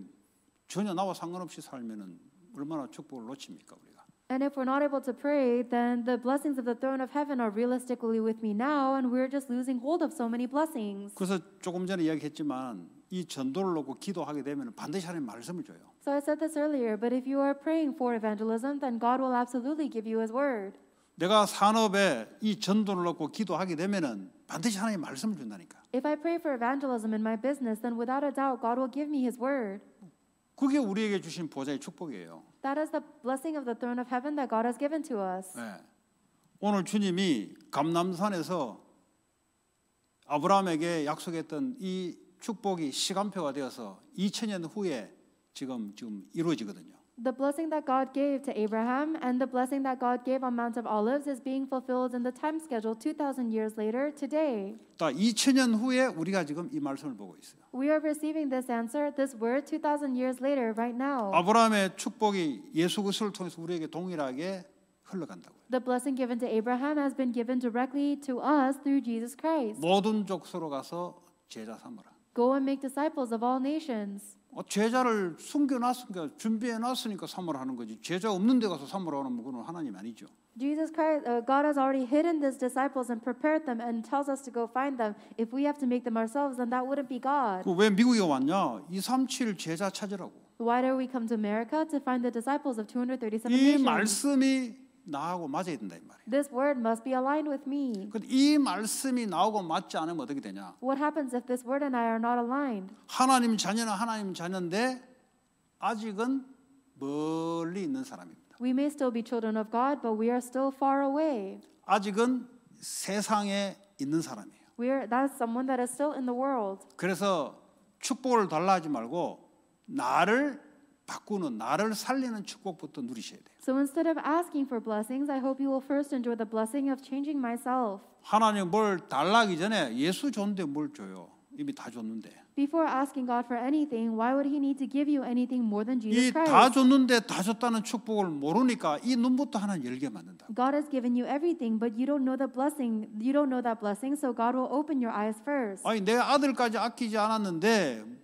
전혀 나와 상관없이 살면은 얼마나 축복을 놓칩니까 우리가?
And if we're not able to pray, then the blessings of the throne of heaven are realistically with me now, and we're just losing hold of so many blessings.
그래서 조금 전에 이야기했지만 이 전도를 놓고 기도하게 되면 반드시 하나님 말씀을 줘요.
So I said this earlier, but if you are praying for evangelism, then God will absolutely give you His word.
내가 산업에 이 전도를 놓고 기도하게 되면은 반드시 하나님 말씀을 준다니까.
If I pray for evangelism in my business, then without a doubt God will give me His word. 그게
우리에게 주신 보좌의 축복이에요.
That is the blessing of the throne of heaven that God has given to us. 예.
오늘 주님이 감남산에서 아브라함에게 약속했던 이 축복이 시간표가 되어서 2000년 후에 지금 지금 이루어지거든요.
the blessing that God gave to Abraham and the blessing that God gave on Mount of Olives is being fulfilled in the time schedule 2000 years later today.
2000년 후에 우리가 지금 이 말씀을 보고 있어요.
We are receiving this answer this word 2000 years later right now. 아브라함의
축복이 예수 그리스도를 통해서 우리에게 동일하게 흘러간다고요.
The blessing given to Abraham has been given directly to us through Jesus Christ.
모든 족속으로 가서 제자 삼으라.
Go and make disciples of all nations.
어, 제자를 숨겨놨으니까 준비해놨으니까 사모하는 거지. 제자 없는 데 가서 사모하는 그건 하나님 아니죠.
Jesus Christ, uh, God has already hidden His disciples and prepared them and tells us to go find them. If we have to make them ourselves, then that wouldn't be God.
왜 미국에 왔냐? 237 제자 찾으라고.
Why do we come to America to find the disciples of 237 nations? 이
말씀이 나하고 맞아야 된다 이 말이에요.
This word must be aligned with me.
그이 말씀이 나하고 맞지 않으면 어떻게 되냐?
What happens if this word and I are not aligned?
하나님 자녀는 하나님 자녀인데 아직은 멀리 있는 사람입니다.
We may still be children of God, but we are still far away.
아직은 세상에 있는 사람이에요.
We are that's someone that is still in the world.
그래서 축복을 달라 하지 말고 나를 바꾸는 나를 살리는 축복부터 누리셔야 돼요.
So instead of asking for blessings, I hope you will first enjoy the blessing of changing myself.
하나님 뭘 달라기 전에 예수 줬는데 뭘 줘요? 이미 다 줬는데.
Before asking God for anything, why would He need to give you anything more than Jesus Christ? 이다
줬는데 다 줬다는 축복을 모르니까 이 눈부터 하나 열게 만든다.
God has given you everything, but you don't know the blessing. You don't know that blessing, so God will open your eyes first.
아니 내 아들까지 아끼지 않았는데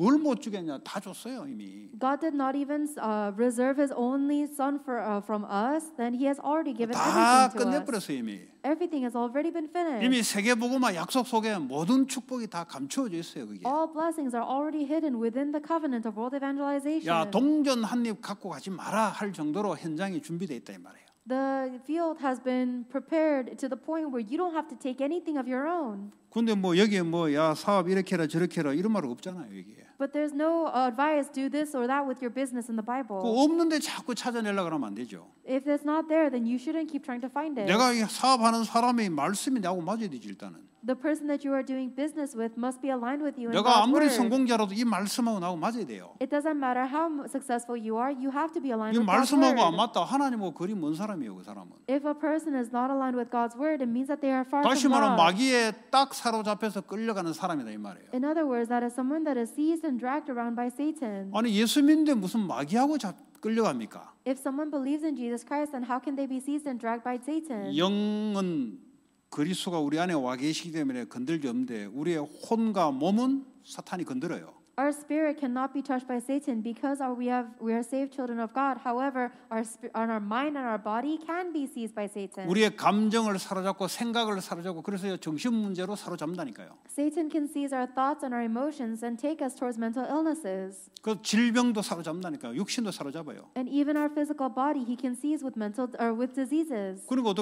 뭘못 주겠냐? 다 줬어요 이미.
God did not even uh, reserve His only Son for uh, from us. Then He has already given 다 everything to us. 끝내버렸어요 이미. Everything has already been finished. 이미
세계복음화 약속 속에 모든 축복이 다 감추어져 있어요 그게.
All blessings are already hidden within the covenant of world evangelization. 야 동전 한
입 갖고 가지 마라 할 정도로 현장이 준비돼 있다 이 말이에요.
The field has been prepared to the point where you don't have to take anything of your own.
근데 뭐 여기에 뭐 야 사업 이렇게라 저렇게라 이런 말 없잖아요 이게.
But there's no uh, advice do this or that with your business in the Bible. 그 없는데
자꾸 찾아내려 그러면 안 되죠.
If it's not there, then you shouldn't keep trying to find it. 내가 이 사업하는
사람의 말씀이 나하고 맞아야 되지 일단은
the person that you are doing business with must be aligned with you in 내가 God's 아무리 word.
성공자라도 이 말씀하고 나하고 맞아야 돼요.
It doesn't matter how successful you are, you have to be aligned 이 with God's 말씀하고 안 word.
맞다 하나님하고 그리 먼 사람이에요 그 사람은.
If a person is not aligned with God's word, it means that they are far from God. 다시 말하면 마귀에
딱 사로잡혀서 끌려가는 사람이다 이 말이에요.
In other words, that is someone that is seized and dragged around by Satan.
아니 예수 믿는데 무슨 마귀하고 잡 끌려갑니까?
If someone believes in Jesus Christ, then how can they be seized and dragged by Satan?
영은 그리스도가 우리 안에 와 계시기 때문에 건들지 없는데 우리의 혼과 몸은 사탄이 건들어요
Our spirit cannot be touched by Satan because our, we, have, we are saved children of God. However, our, our mind and our body can be seized by Satan. 우리의
감정을 사로잡고 생각을 사로잡고 그래서 정신 문제로 사로잡는다니까요.
Satan can seize our thoughts and our emotions and take us towards mental illnesses.
그 질병도 사로잡는다니까요. 육신도 사로잡아요.
And even our physical body he can seize with mental or with diseases.
그리고 어떻게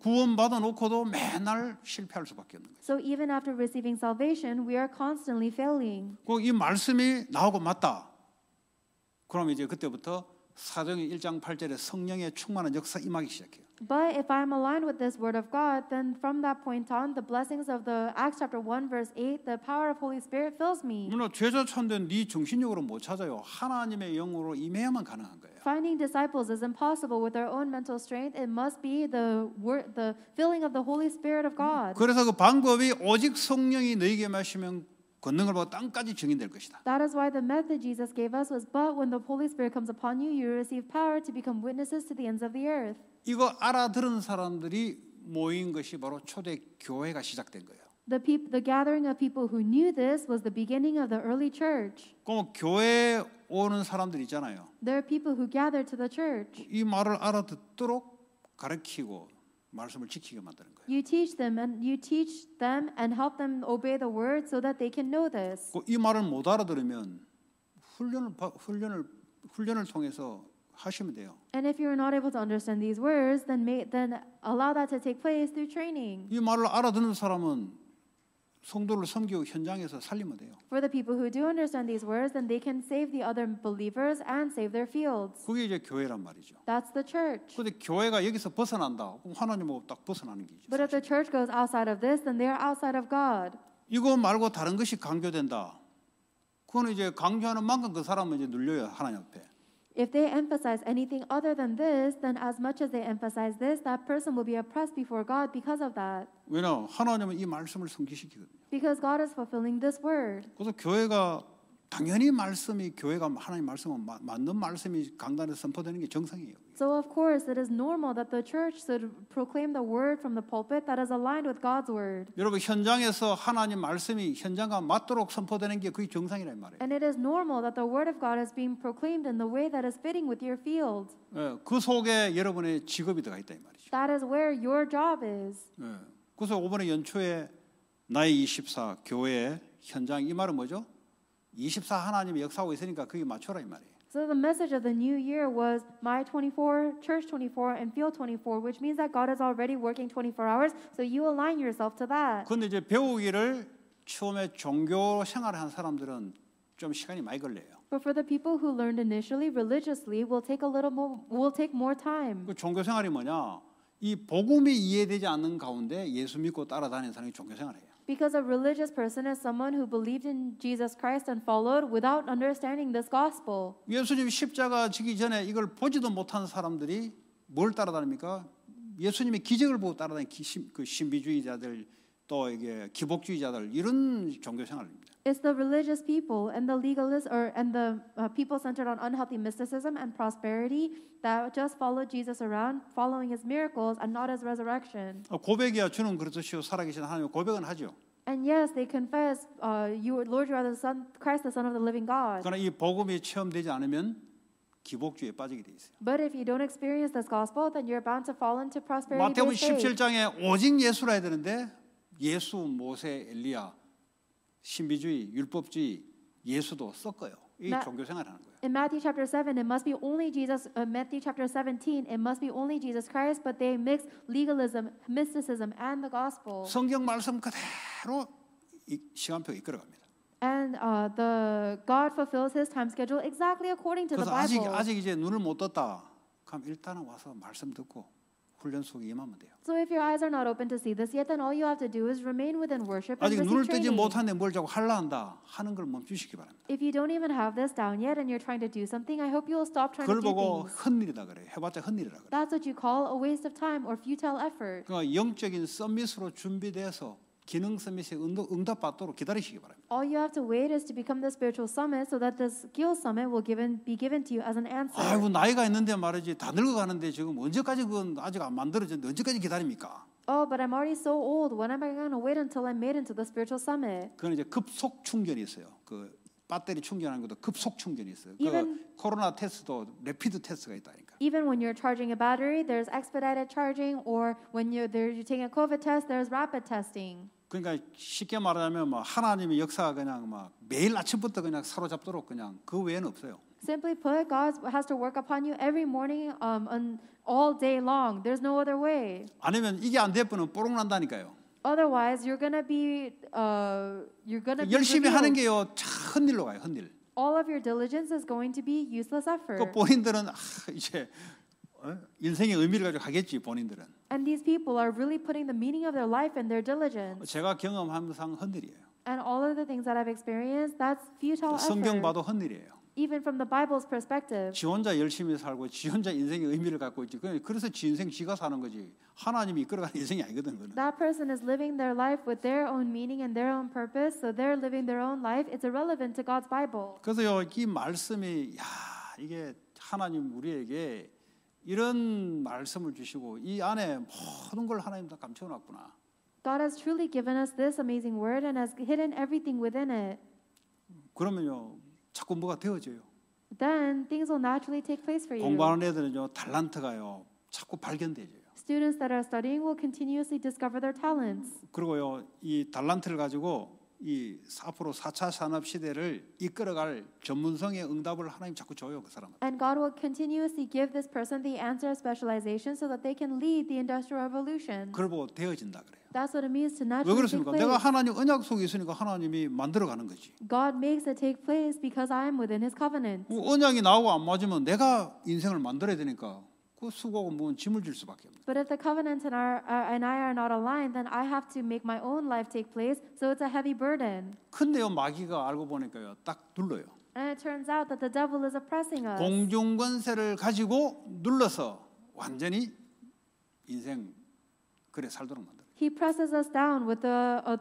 구원 받아 놓고도 맨날 실패할 수밖에 없는
거예요. So even after receiving salvation, we are constantly failing.
말씀이 나오고 맞다. 그럼 이제 그때부터 사도행 1장 8절에 성령의 충만한 역사 임하기 시작해요.
But if I am aligned with this word of God, then from that point on, the blessings of the Acts chapter 1 verse 8, the power of Holy Spirit fills me.
물론 제자 천대는 네 정신력으로 못 찾아요.
하나님의 영으로 임해야만 가능한 거예요. Finding disciples is impossible with our own mental strength. It must be the word, the filling of the Holy Spirit of God.
그래서 그 방법이 오직 성령이 너희에게 마시면 권능을 받고 땅까지 증인될 것이다.
That is why the method Jesus gave us was but when the Holy Spirit comes upon you you receive power to become witnesses to the ends of the earth.
이거 알아들은 사람들이 모인 것이 바로 초대 교회가 시작된 거예요.
The, peop, the gathering of people who knew this was the beginning of the early church.
그럼 교회 오는 사람들 있잖아요.
There are people who gather to the church. 이 말을 알아듣도록
가르치고 말씀을 지키게 만드는
거예요. You teach them and you teach them and help them obey the word so that they can know this.
이 말을 못 알아들으면 훈련을 훈련을 훈련을 통해서 하시면 돼요.
And if you're not able to understand these words, then may, then allow that to take place through training.
이 말을 알아듣는 사람은 성도를 섬기고 현장에서 살리면 돼요.
For the people who do understand these words, then they can save the other believers and save their fields.
그게 이제 교회란 말이죠.
That's the church.
근데 교회가 여기서 벗어난다. 그럼 하나님하고 딱 벗어나는 거죠.
But if the church goes outside of this, then they are outside of God.
이거 말고 다른 것이 강조된다. 그거는 이제 강조하는 만큼 그 사람은 이제 눌려요 하나님 앞에.
If they emphasize anything other than this, then as much as they emphasize this, that person will be oppressed before God because of that.
왜냐? 하나님은 이 말씀을 성취시키거든요.
Because God is fulfilling this word.
그래서 교회가 당연히 말씀이 교회가 하나님 말씀은 마, 맞는 말씀이 강단에서 선포되는 게 정상이에요.
So of course it is normal that the church should proclaim the word from the pulpit that is aligned with God's word.
여러분 현장에서 하나님 말씀이 현장과 맞도록 선포되는 게 그게 정상이란 말이에요.
And it is normal that the word of God is being proclaimed in the way that is fitting with your field.
예, 그 속에 여러분의 직업이 들어가 있다 이 말이죠.
That is where your job is.
예, 그래서 이번에 연초에 나의 24 교회 현장 이 말은 뭐죠? 24 하나님이 역사하고 있으니까 그게 맞춰라 이
말이에요. So the message of the new year was my 24, church 24, and field 24, which means that God is already working 24 hours. So you align yourself to that.
근데 이제 배우기를 처음에 종교 생활한 사람들은 좀 시간이 많이 걸려요.
But for the people who learned initially religiously, will take a little more, will take more time.
그 종교 생활이 뭐냐? 이 복음이 이해되지 않는 가운데 예수 믿고 따라다니는 사람이 종교 생활이에요.
because a religious person is someone who believed in Jesus Christ and followed without understanding this gospel.
예수님 십자가 지기 전에 이걸 보지도 못한 사람들이 뭘 따라다닙니까? 예수님의 기적을 보고 따라다니는 그 신비주의자들 또 이게 기복주의자들 이런 종교 생활입니다.
It's the religious people and the legalists or and the uh, people centered on unhealthy mysticism and prosperity that just follow Jesus around, following his miracles and not his resurrection.
고백이야 주는 그렇듯이요 살아계신 하나님 고백은 하죠.
And yes, they confess, uh, you, Lord, you are the Son, Christ, the Son of the Living God. 그러나 이
복음이 체험되지 않으면 기복주의에 빠지게 돼 있어요.
But if you don't experience this gospel, then you're bound to fall into prosperity. 마태복음 17장에
오직 예수라 해야 되는데 예수, 모세, 엘리야, 신비주의, 율법주의, 예수도 섞어요. 이 종교 생활하는 거예요.
In Matthew chapter 7, it must be only Jesus. Uh, Matthew chapter 17, it must be only Jesus Christ, but they mix legalism, mysticism, and the gospel.
성경 말씀 그대로 이 시간표 이끌어갑니다.
And uh, the God fulfills His time schedule exactly according to the Bible. 그래서 아직 아직
이제 눈을 못 떴다. 그럼 일단은 와서 말씀 듣고 훈련 속에 임하면 돼요.
So if your eyes are not open to see this yet, then all you have to do is remain within worship and 아직 눈을
receive 뜨지 training. 못하는데 뭘 자꾸 하려 한다 하는 걸 멈추시기 바랍니다.
If you don't even have this down yet and you're trying to do something, I hope you will stop trying to 그걸 do 보고
things. 헛일이다 그래요. 해봤자 헛일이라
그래요. That's what you call a waste of time or futile effort.
그러니까 영적인 서밋으로 준비돼서 기능성 미시 응답받도록 기다리시기 바랍니다.
All you have to wait is to become the spiritual summit so that this skill summit will given, be given to you as an answer.
아이고 나이가 있는데 말이지 다 늙어가는데 지금 언제까지 그건 아직 안 만들어졌는데 언제까지 기다립니까?
Oh, but I'm already so old. When am I going to wait until I'm made into the spiritual summit?
그건 이제 급속 충전이 있어요. 그 배터리 충전하는 것도 급속 충전이 있어요. Even, 그 코로나 테스트도 레피드 테스트가 있다니까.
Even when you're charging a battery, there's expedited charging, or when you're there, you're taking a COVID test, there's rapid testing.
그러니까 쉽게 말하자면 뭐 하나님의 역사가 그냥 막 매일 아침부터 그냥 사로잡도록 그냥 그 외에는 없어요.
Simply put, God has to work upon you every morning, um, on all day long. There's no other way.
아니면 이게 안될 분은 뽀록 난다니까요.
Otherwise, you're gonna be, uh, you're gonna be. 열심히 하는 게요,
흔들로 가요, 흔들.
All of your diligence is going to be useless effort. 그 본인들은 아,
이제 인생의 의미를 가지고 가겠지 본인들은.
And these people are really putting the meaning of their life and their diligence.
제가 경험한 상 헌일이에요.
And all of the things that I've experienced, that's futile effort. 성경 봐도 헌일이에요. even from the Bible's perspective.
지 혼자 열심히 살고 지 혼자 인생의 의미를 갖고 있지. 그래서 지 인생 지가 사는 거지. 하나님이 이끌어가는 인생이 아니거든 그는.
That person is living their life with their own meaning and their own purpose. So they're living their own life. It's irrelevant to God's Bible.
그래서요, 이 말씀이 야 이게 하나님 우리에게 이런 말씀을 주시고 이 안에 모든 걸 하나님 다 감춰놨구나.
God has truly given us this amazing word and has hidden everything within it.
그러면요 자꾸 뭐가 되어져요.
Then things will naturally take place for you. 공부하는
애들은요 달란트가요 자꾸 발견되죠.
Students that are studying will continuously discover their talents.
그리고요 이 달란트를 가지고 이 앞으로 4차 산업 시대를 이끌어갈 전문성의 응답을 하나님 자꾸 줘요 그 사람은.
And God will continuously give this person the answer specialization so that they can lead the industrial revolution.
그러고 되어진다 그래요.
That's what it means to naturally. 왜 그렇습니까? 내가
하나님 언약 속에 있으니까 하나님이 만들어가는 거지.
God makes it take place because I am within His covenant. 언약이
나하고 안 맞으면 내가 인생을 만들어야 되니까 그 수고하고 무거운 짐을 질 수밖에 없는.
But if the covenant and, our, uh, and I are not aligned, then I have to make my own life take place. So it's a heavy burden.
근데요 마귀가 알고 보니까요 딱 눌러요.
And it turns out that the devil is oppressing us.
공중 권세를 가지고 눌러서 완전히 인생 그래 살도록 만들어.
He presses us down with the uh,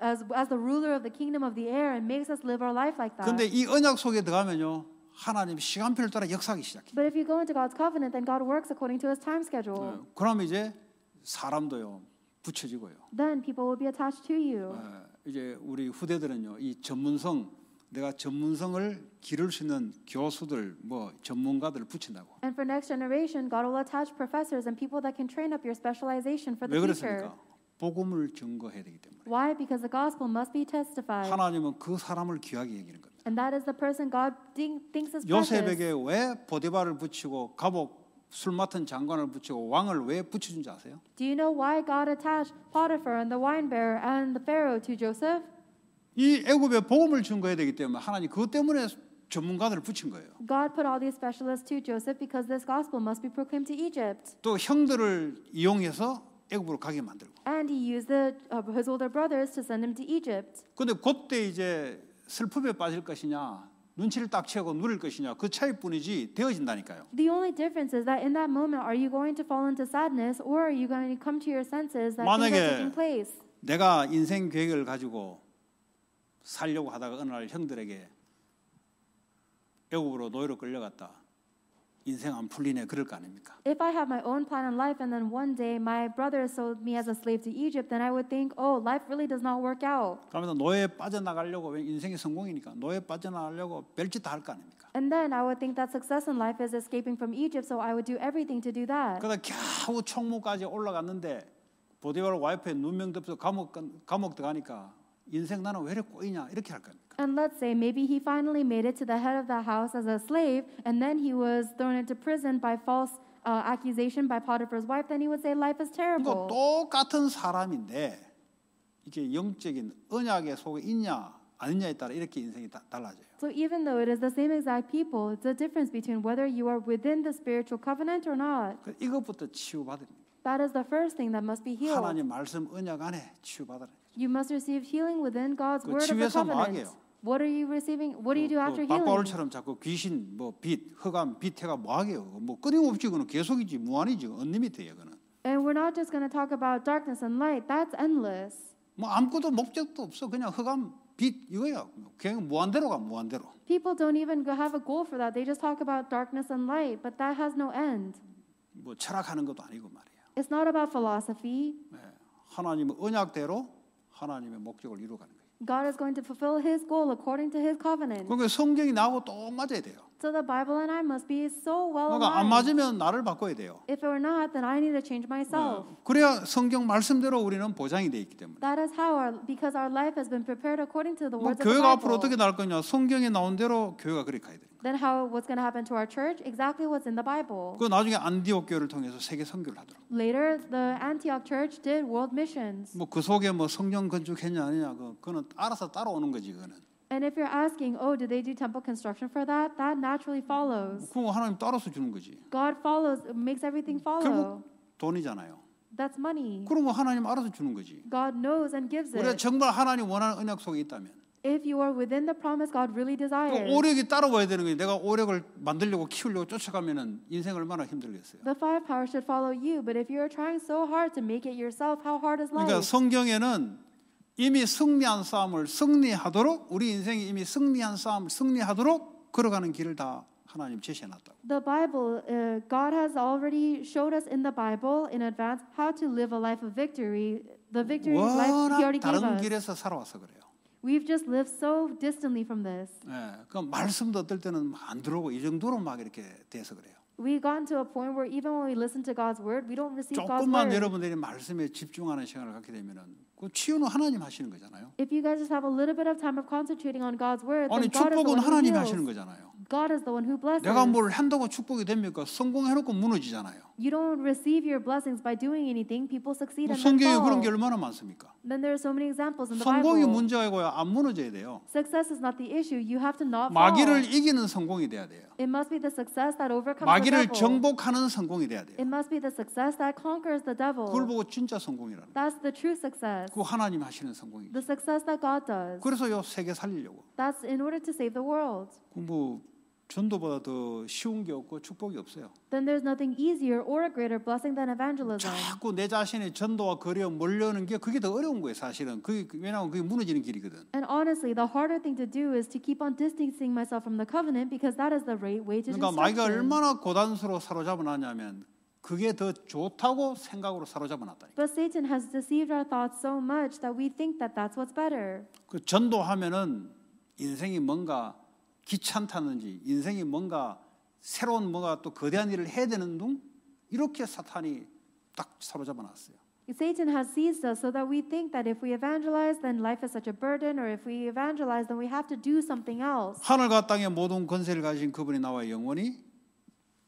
as as the ruler of the kingdom of the air and makes us live our life like that. 근데 이 언약
속에 들어가면요. 하나님 시간표를 따라 역사하기 시작해.
But if you go into God's covenant, then God works according to His time schedule.
그럼 이제 사람도요 붙여지고요.
Then people will be attached to you.
이제 우리 후대들은요 이 전문성 내가 전문성을 기를 수 있는 교수들 뭐 전문가들을 붙인다고.
And for next generation, God will attach professors and people that can train up your specialization for the future. 왜 그렇습니까?
복음을 증거해야 되기 때문에.
Why? Because the gospel must be testified.
하나님은 그 사람을 귀하게 여기는 겁니다.
And that is the person God thinks is precious. 요셉에게
왜 보디바를 붙이고 갑옷 술 맡은 장관을 붙이고 왕을 왜 붙여준지 아세요?
Do you know why God attached Potiphar and the wine bearer and the Pharaoh to Joseph?
이 애굽의 복음을 증거해야 되기 때문에 하나님 그것 때문에 전문가들을 붙인 거예요.
God put all these specialists to Joseph because this gospel must be proclaimed to Egypt.
또 형들을 이용해서 애굽으로 가게 만들고.
And he used the, uh, his older brothers to send him to Egypt.
근데 그때 이제 슬픔에 빠질 것이냐 눈치를 딱 채고 누릴 것이냐 그 차이뿐이지 되어진다니까요.
The only difference is that in that moment are you going to fall into sadness or are you going to come to your senses that things are taking place.
내가 인생 계획을 가지고 살려고 하다가 어느 날 형들에게 애굽으로 노예로 끌려갔다. 인생 안 풀리네 그럴 거 아닙니까?
If I had my own plan in life and then one day my brother sold me as a slave to Egypt, then I would think, oh, life really does not work out.
그러면서 노예 빠져나가려고 왜 인생이 성공이니까 노예 빠져나가려고 별짓 다 할 거 아닙니까?
And then I would think that success in life is escaping from Egypt, so I would do everything to do that.
그러다 겨우 총무까지 올라갔는데 보디발 와이프의 누명 덮여 감옥 감옥 들어가니까 인생 나는 왜 이렇게 꼬이냐 이렇게 할 겁니다.
And let's say maybe he finally made it to the head of the house as a slave, and then he was thrown into prison by false uh, accusation by Potiphar's wife. Then he would say, "Life is terrible." 이거 똑같은
사람인데 이게 영적인 언약의 속에 있냐 아니냐에 따라 이렇게 인생이 다, 달라져요.
So even though it is the same exact people, it's a difference between whether you are within the spiritual covenant or not. 이것부터 That is the first thing that must be healed. 하나님
말씀 언약 안에
you must receive healing within God's 그 word of the covenant. What are you receiving? What do you do after healing? 박바울처럼
자꾸 귀신, 뭐 빛, 흑암, 비태가 뭐하게요? 뭐 끊임없이 그는 계속이지 무한이지 그는.
And we're not just going to talk about darkness and light. That's endless. 뭐 아무것도 목적도 없어 그냥
흑암, 빛 이거야. 그냥 무한대로 가 무한대로.
People don't even have a goal for that. They just talk about darkness and light, but that has no end.
뭐 철학하는 것도 아니고 말이야.
It's not about philosophy. 네,
하나님은 언약대로 하나님의 목적을 이루어가는 거예요.
God is going to fulfill his goal according to his covenant. 그러니까
성경이 나하고 똑 맞아야 돼요.
So the Bible and I must be so well aligned. 그러니까 안 맞으면
나를 바꿔야 돼요.
If we're not, then I need to change myself.
그래야 성경 말씀대로 우리는 보장이 돼 있기 때문에.
That is how our because our life has been prepared according to the words of the Bible. 교회가 앞으로 어떻게
나올 거냐? 성경에 나온 대로 교회가 그렇게 가야 돼.
Then how what's going to happen to our church? Exactly what's in the Bible. 그
나중에 안디옥 교회를 통해서 세계 선교를 하더라고.
Later the Antioch church did world missions.
뭐 그 속에 뭐 성령 건축했냐 아니냐 그 그는 알아서 따라오는 거지 그는.
And if you're asking, oh, do they do temple construction for that? That naturally follows.
그거 하나님 따라서 주는 거지.
God follows, makes everything follow.
돈이잖아요.
That's money. 그런 거 하나님
알아서 주는 거지.
God knows and gives 우리가
정말 하나님 원하는 언약 속에 있다면.
If you are within the promise God really desires. 오력이
따라와야 되는 거예요. 내가 오력을 만들려고 키우려고 쫓아가면은 인생 얼마나 힘들겠어요.
The five powers should follow you, but if you are trying so hard to make it yourself, how hard is life? 그러니까
성경에는 이미 승리한 싸움을 승리하도록 우리 인생이 이미 승리한 싸움을 승리하도록 걸어가는 길을 다 하나님 제시해 놨다고.
The Bible, uh, God has already showed us in the Bible in advance how to live a life of victory. The victory life He already gave us. 다른 길에서
살아와서 그래요.
We've just lived so distantly from this.
예, 그 말씀도 어떨 때는 안 들어오고 이 정도로 막 이렇게 돼서 그래요.
We've gotten to a point where even when we listen to God's word, we don't receive God's word. 조금만
여러분들이 말씀에 집중하는 시간을 갖게 되면은 그 치유는 하나님 하시는 거잖아요.
If you guys just have a little bit of time of concentrating on God's word, 아니 축복은 하나님이 하시는 거잖아요. God is the one who blesses. 내가 뭘
한다고 축복이 됩니까? 성공해놓고 무너지잖아요.
You don't receive your blessings by doing anything. People succeed and fall. 성경에 그런 게
얼마나 많습니까?
Then there are so many examples in the Bible. 성공이
문제고요. 안 무너져야 돼요.
Success is not the issue. You have to not fall. 마귀를 이기는
성공이 돼야 돼요.
It must be the success that overcomes the devil. 마귀를 정복하는
성공이 돼야 돼요.
It must be the success that conquers the devil. 그걸 보고 진짜 성공이라는. That's the true success. 그
하나님 하시는 성공이.
The success that God does.
그래서요 세계 살리려고.
That's in order to save the world.
뭐 전도보다 더 쉬운 게 없고 축복이 없어요.
Then there's nothing easier or a greater blessing than evangelism. 자꾸
내 자신의 전도와 거리에 몰려오는 게 그게 더 어려운 거예요, 사실은. 그 왜냐하면 그게 무너지는 길이거든.
And honestly, the harder thing to do is to keep on distancing myself from the covenant because that is the rate wages. 그러니까 마이가 얼마나
고단수로 사로잡아놨냐면 그게 더 좋다고 생각으로 사로잡아놨다니까.
But Satan has deceived our thoughts so much that we think that that's what's better.
그 전도하면은 인생이 뭔가 귀찮다는지 인생이 뭔가 새로운 뭔가 또 거대한 일을 해야 되는 둥 이렇게 사탄이 딱 사로잡아 놨어요.
Satan has seized us so that we think that if we evangelize, then life is such a burden, or if we evangelize, then we have to do something else.
하늘과 땅의 모든 권세를 가진 그분이 나와 영원히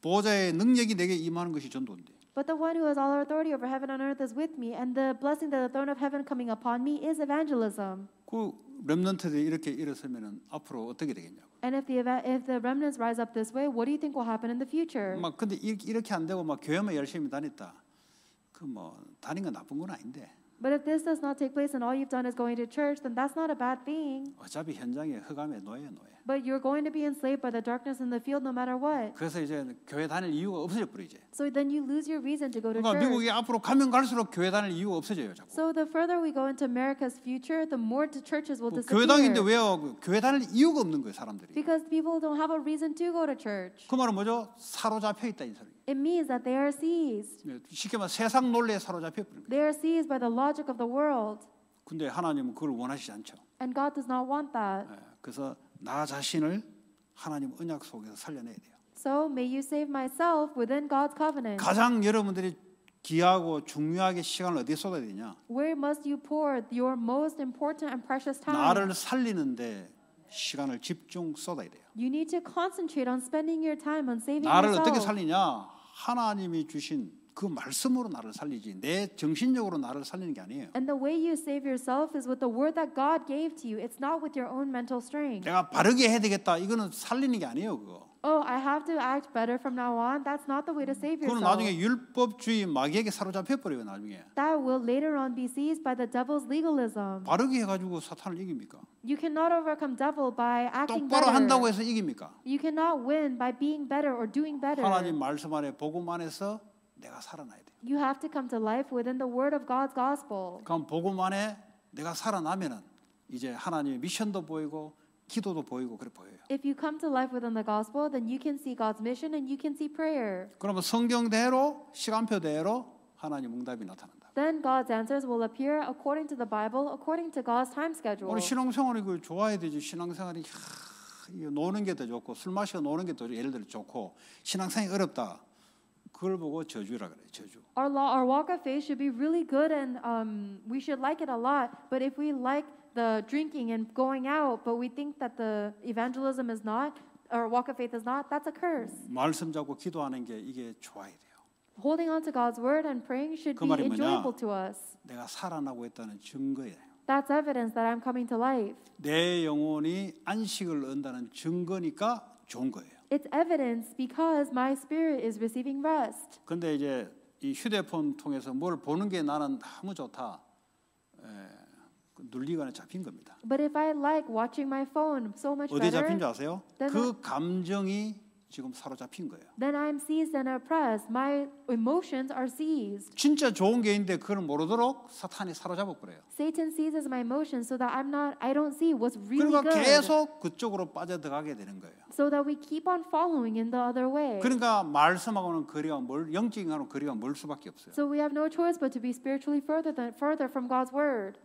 보좌의 능력이 내게 임하는 것이 전도인데.
But the one who has all authority over heaven and earth is with me, and the blessing that the throne of heaven coming upon me is evangelism. 그
렘넌트들이 이렇게 일어서면은 앞으로 어떻게 되겠냐고.
And if the event, if the remnants rise up this way, what do you think will happen in the future? 막
근데 이- 이렇게 안 되고 막 교회만 열심히 다녔다. 그뭐 다닌 건 나쁜 건 아닌데.
But if this does not take place and all you've done is going to church, then that's not a bad thing.
어차피 현장의 흑암에 노예 노예.
But you're going to be enslaved by the darkness in the field no matter what.
그래서 이제 교회 다닐 이유가 없어져 버리지.
So then you lose your reason to go to 그러니까 church. 미국이
앞으로 가면 갈수록 교회 다닐 이유가 없어져요 자꾸.
So the further we go into America's future, the more the churches will disappear. 교회 교회당인데 왜
교회 다닐 이유가 없는 거예요 사람들이?
Because people don't have a reason to go to church.
그 말은 뭐죠? 사로잡혀 있다 이 소리.
It means that they are seized.
쉽게 말해 세상 논리에 사로잡혀 버린
거예요. They are seized by the logic of the world.
근데 하나님은 그걸 원하시지 않죠.
And God does not want that. 예,
그래서 나 자신을 하나님 언약 속에서 살려내야 돼요.
So may you save myself within God's covenant. 가장
여러분들이 귀하고 중요하게 시간을 어디에 쏟아야 되냐?
Where must you pour your most important and precious time? 나를
살리는데 시간을 집중 쏟아야 돼요.
You need to concentrate on spending your time on saving 나를 yourself. 어떻게
살리냐? 하나님이 주신 그 말씀으로 나를 살리지 내 정신적으로 나를 살리는 게 아니에요.
And the way you save yourself is with the word that God gave to you. It's not with your own mental strength.
내가 바르게 해야 되겠다. 이거는 살리는 게 아니에요, 그거.
oh, I have to act better from now on. That's not the way to save yourself. 나중에
율법주의 마귀에게 사로잡혀 버려요 나중에.
That will later on be seized by the devil's legalism.
바르게 사탄을 이깁니까?
You cannot overcome devil by acting better. 한다고
해서 이깁니까?
You cannot win by being better or doing better. 하나님
말씀 안에 복음 안에서 내가 살아나야 돼.
You have to come to life within the word of God's gospel.
그럼 복음 안에 내가 살아나면은 이제 하나님의 미션도 보이고 기도도 보이고 그래 보여요.
If you come to life within the gospel, then you can see God's mission and you can see prayer.
그러면 성경대로 시간표대로 하나님 응답이 나타난다.
Then God's answers will appear according to the Bible, according to God's time schedule. 우리
신앙생활이 그걸 좋아야 되지. 신앙생활이 하, 노는 게 더 좋고 술 마시고 노는 게더 예를 들어 좋고 신앙생활이 어렵다. 그걸 보고 저주라 그래 저주.
Our law, our walk of faith should be really good, and um, we should like it a lot. But if we like the drinking and going out, but we think that the evangelism is not, or walk of faith is not, that's a curse.
말씀 잡고 기도하는 게 이게 좋아야 돼요.
Holding on to God's word and praying should 그 be 뭐냐? enjoyable to us.
내가 살아나고 있다는 증거예요.
That's evidence that I'm coming to life.
내 영혼이 안식을 얻는다는 증거니까 좋은 거예요.
It's evidence because my spirit is receiving rest.
근데 이제 이 휴대폰 통해서 뭘 보는 게 나는 너무 좋다. 에, 논리관에 잡힌 겁니다.
But if I like watching my phone so much 어디 better, 잡힌 줄
아세요? then 그 감정이 지금 사로잡힌 거예요.
then I'm seized and oppressed. My emotions are seized.
진짜 좋은 게 있는데 그걸 모르도록 사탄이 사로잡아 버려요.
Satan seizes my emotions so that I'm not, I don't see what's really 그러니까 good.
계속 그쪽으로 빠져들어가게 되는 거예요.
So that we keep on following in the other way. 그러니까
말씀하고는 거리가 멀, 영적인 거는 거리가 멀 수밖에 없어요. So
we have no choice but to be spiritually further than further from God's word.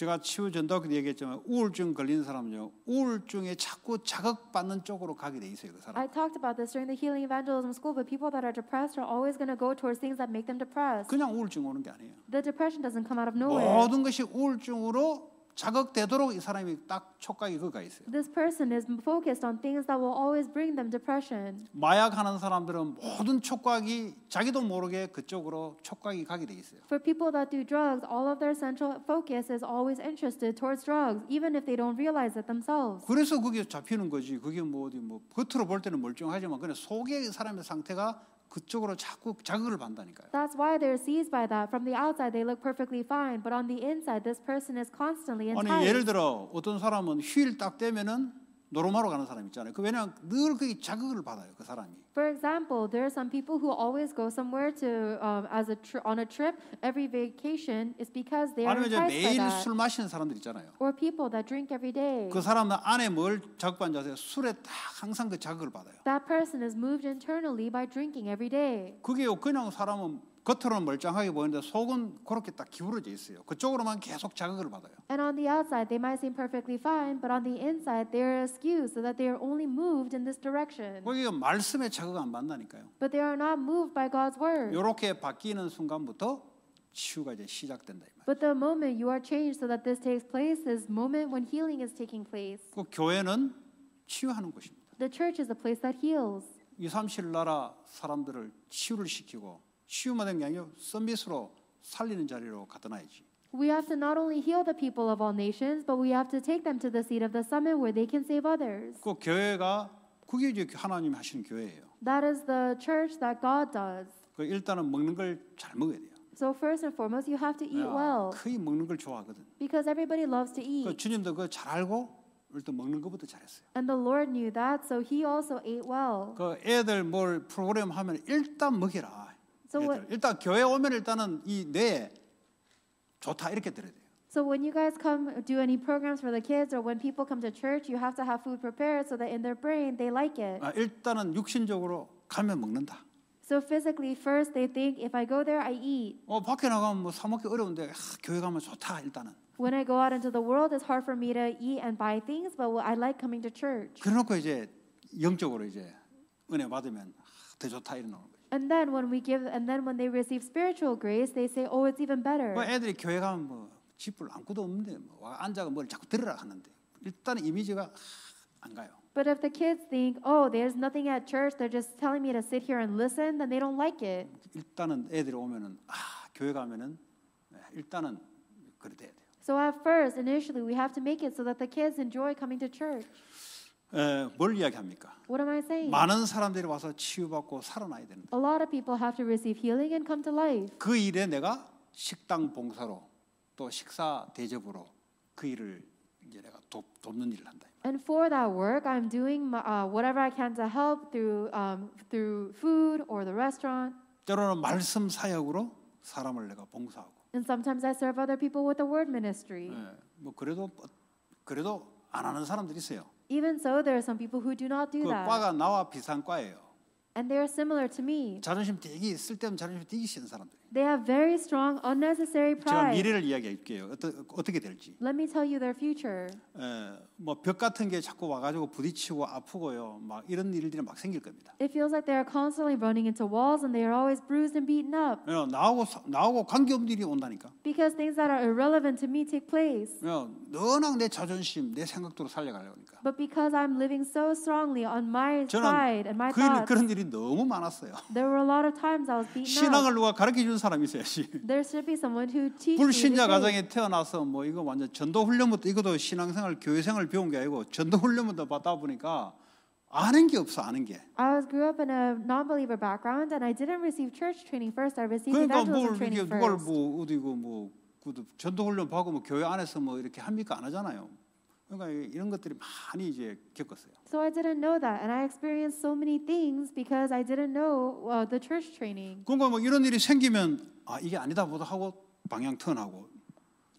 제가 치유전도 그때 얘기했지만 우울증 걸린 사람요 우울증에 자꾸 자극받는 쪽으로 가게 돼 있어요 그 사람. I
talked about this during the healing evangelism school, but people that are depressed are always going to go towards things that make them depressed.
그냥 우울증 오는 게 아니에요.
The depression doesn't come out of nowhere. 모든
것이 우울증으로 자극되도록 이 사람이 딱 촉각이 그가 있어요.
This person is focused on things that will always bring them depression.
마약하는 사람들은 모든 촉각이 자기도 모르게 그쪽으로 촉각이 가게 돼 있어요.
For people that do drugs, all of their central focus is always interested towards drugs, even if they don't realize it themselves.
그래서 그게 잡히는 거지. 그게 뭐 어디 뭐 겉으로 볼 때는 멀쩡하지만 그냥 속의 사람의 상태가 그쪽으로 자꾸 자극을 받는다니까요.
That's why they're seized by that. From the outside they look perfectly fine, but on the inside this person is constantly enticed. 아니 예를
들어 어떤 사람은 휠딱 떼면은 노르마로 가는 사람 있잖아요. 그 왜냐면 늘 그게 자극을 받아요. 그 사람이.
For example, there are some people who always go somewhere to um, as a tri- on a trip every vacation is because they are enticed by that. 아니면 매일 술
마시는 사람들 있잖아요.
Or people that drink every day. 그 사람은
안에 뭘 자극받는지 아세요? 술에 딱 항상 그 자극을 받아요.
That person is moved internally by drinking every day.
그게요. 그냥 사람은 겉으로는 멀쩡하게 보이는데 속은 그렇게 딱 기울어져 있어요. 그쪽으로만 계속 자극을 받아요.
And on the outside they might seem perfectly fine, but on the inside they're askew so that they are only moved in this direction.
거기가 말씀에 자극 안 받나니까요.
But they are not moved by God's word.
이렇게 바뀌는 순간부터 치유가 이제 시작된다 이
말. But the moment you are changed so that this takes place is moment when healing is taking place.
그 교회는
치유하는 곳입니다. The church is a place that heals.
2, 3, 7 나라 사람들을 치유를 시키고 치유 받은 게 아니고 서밋으로 살리는 자리로 갖다 놔야지.
We have to not only heal the people of all nations, but we have to take them to the seat of the summit where they can save others.
그 교회가 그게 이제 하나님이 하시는 교회예요.
That is the church that God does.
그 일단은 먹는 걸 잘 먹어야 돼요.
So first and foremost, you have to eat well.
거의 먹는 걸 좋아하거든.
Because everybody loves to eat. 그
주님도 그잘 알고 일단 먹는 것부터 잘했어요.
And the Lord knew that, so He also ate well.
그 애들 뭘 프로그램 하면 일단 먹이라. So what, 일단 교회 오면 일단은 이 뇌에 좋다 이렇게 들어야 돼요.
So when you guys come do any programs for the kids or when people come to church, you have to have food prepared so that in their brain they like it. 아,
일단은 육신적으로 가면 먹는다.
So physically first they think if I go there I eat.
어 밖에 나가면 뭐사 먹기 어려운데 아, 교회 가면 좋다 일단은.
When I go out into the world it's hard for me to eat and buy things but I like coming to church.
그래놓고 이제 영적으로 이제 은혜 받으면 아, 더 좋다 이런
And then when we give and then when they receive spiritual grace, they say, "Oh, it's even better." 뭐
애들이 교회 가면 뭐 집을 안고도 없는데 뭐 앉아가 뭘 자꾸 들으라 하는데 일단 이미지가 안 가요.
But if the kids think, "Oh, there's nothing at church. They're just telling me to sit here and listen," then they don't like it.
일단은 애들이 오면은 아, 교회 가면은 일단은
그래 돼야 돼요. So at first, initially, we have to make it so that the kids enjoy coming to church.
에, 뭘 이야기합니까?
What am I saying? 많은
사람들이 와서 치유받고 살아나야 되는데.
A lot of people have to receive healing and come to life.
그 일에 내가 식당 봉사로 또 식사 대접으로 그 일을 이제 내가 돕, 돕는 일을 한다.
And for that work, I'm doing my, uh, whatever I can to help through um, through food or the restaurant.
때로는 말씀 사역으로 사람을 내가 봉사하고.
And sometimes I serve other people with the word ministry.
예, 뭐 그래도 그래도 안 하는 사람들이 있어요.
Even so, there are some people who do not do 그 that. 과가
나와 비슷한 과예요.
And they are similar to me.
자존심 되게 쓸데없는 자존심 되게 싫은 사람들.
They have very strong unnecessary 제가 pride. 미래를
이야기할게요. 어떠, 어떻게 될지.
Let me tell you their future.
뭐벽 같은 게 자꾸 와가지고 부딪히고 아프고요. 막 이런 일들이 막 생길 겁니다.
It feels like they are constantly running into walls and they are always bruised and beaten up
왜냐, 나하고 사- 나하고 관계없는 일이 온다니까.
because things that are irrelevant to me take place. 왜냐, 워낙 내
자존심, 내 생각대로 살려가려고 하니까.
But because I'm living so strongly on my 저는 pride and my 그 일, thoughts, 그런
일이 너무 많았어요.
there were a lot of times I was beaten up. 신앙을
누가 가르쳐 준 사람이 있어야지.
There should be someone who teaches 불신자 가정에
태어나서 뭐 이거 완전 전도 훈련부터 이것도 신앙생활 교회생활 배운 게 아니고 전도 훈련부터 받다 보니까 아는 게 없어 아는 게.
I was grew up in a non-believer background and I didn't receive church training first. I received 그러니까 evangelism training first. 그러니까 뭘 이게 누가를
뭐 어디고 뭐 전도 훈련 받고 뭐 교회 안에서 뭐 이렇게 합니까 안 하잖아요. 그러니까 이런 것들이 많이 이제 겪었어요.
So I didn't know that, and I experienced so many things because I didn't know uh, the church training.
그러니까 뭐 이런 일이 생기면 아 이게 아니다 보다 하고 방향 턴하고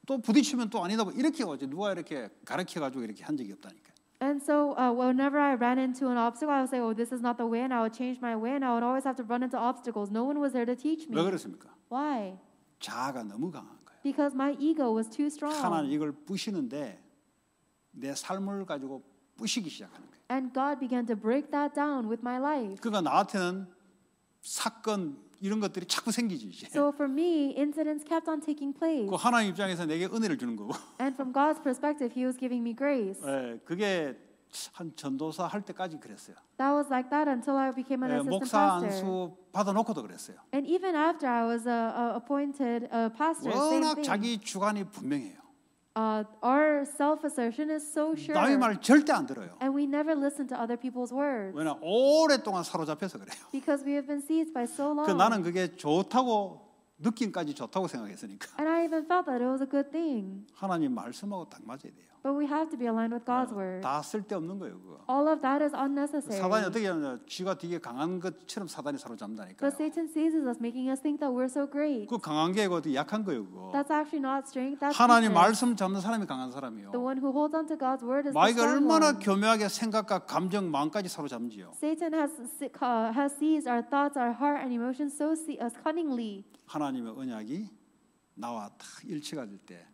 또 부딪히면 또 아니다 보다 이렇게 어제 누가 이렇게 가르쳐 가지고 이렇게 한 적이 없다니까.
And so uh, whenever I ran into an obstacle, I would say, "Oh, this is not the way," and I would change my way, and I would always have to run into obstacles. No one was there to teach me. 왜 그렇습니까? Why?
자아가 너무 강한 거예요.
Because my ego was too strong. 하나님
이걸 부시는데. 내 삶을 가지고 부시기 시작하는
거예요. And God began to break that down with my life.
그러니까 나한테는 사건 이런 것들이 자꾸 생기지 이제. So
for me, incidents kept on taking place. 그 하나님 입장에서
내게 은혜를 주는 거고.
And from God's perspective, He was giving me grace.
예, 그게 한 전도사 할 때까지 그랬어요.
That was like that until I became an 예, assistant 목사 pastor. 안수
받아놓고도 그랬어요.
And even after I was a, a appointed a pastor, 워낙 same thing. 자기
주관이 분명해요.
Uh, our self-assertion is so sure. 말을
절대 안 들어요.
And we never listen to other people's words. 왜냐 오랫동안
사로잡혀서 그래요.
Because we have been seized by so long. 그 나는
그게 좋다고 느낌까지 좋다고 생각했으니까.
And I even felt that it was a good thing.
하나님 말씀하고 딱 맞아야 돼요.
But we have to be aligned with God's word. 다
쓸데없는 거예요, 그거.
All of that is unnecessary. 사단이 어떻게
하냐? 쥐가 되게 강한 것처럼 사단이 사로잡는다니까요. But
Satan seizes us, making us think that we're so great.
그 강한 게 어디 약한 거예요, 그거.
That's actually not strength. That's 하나님 말씀
잡는 사람이 강한 사람이요.
The one who holds on to God's word is the strong one. 마귀가 얼마나
교묘하게 생각과 감정, 마음까지 사로잡는지요.
Satan has has seized our thoughts, our heart, and emotions so cunningly.
하나님의 언약이 나와 딱 일치가 될 때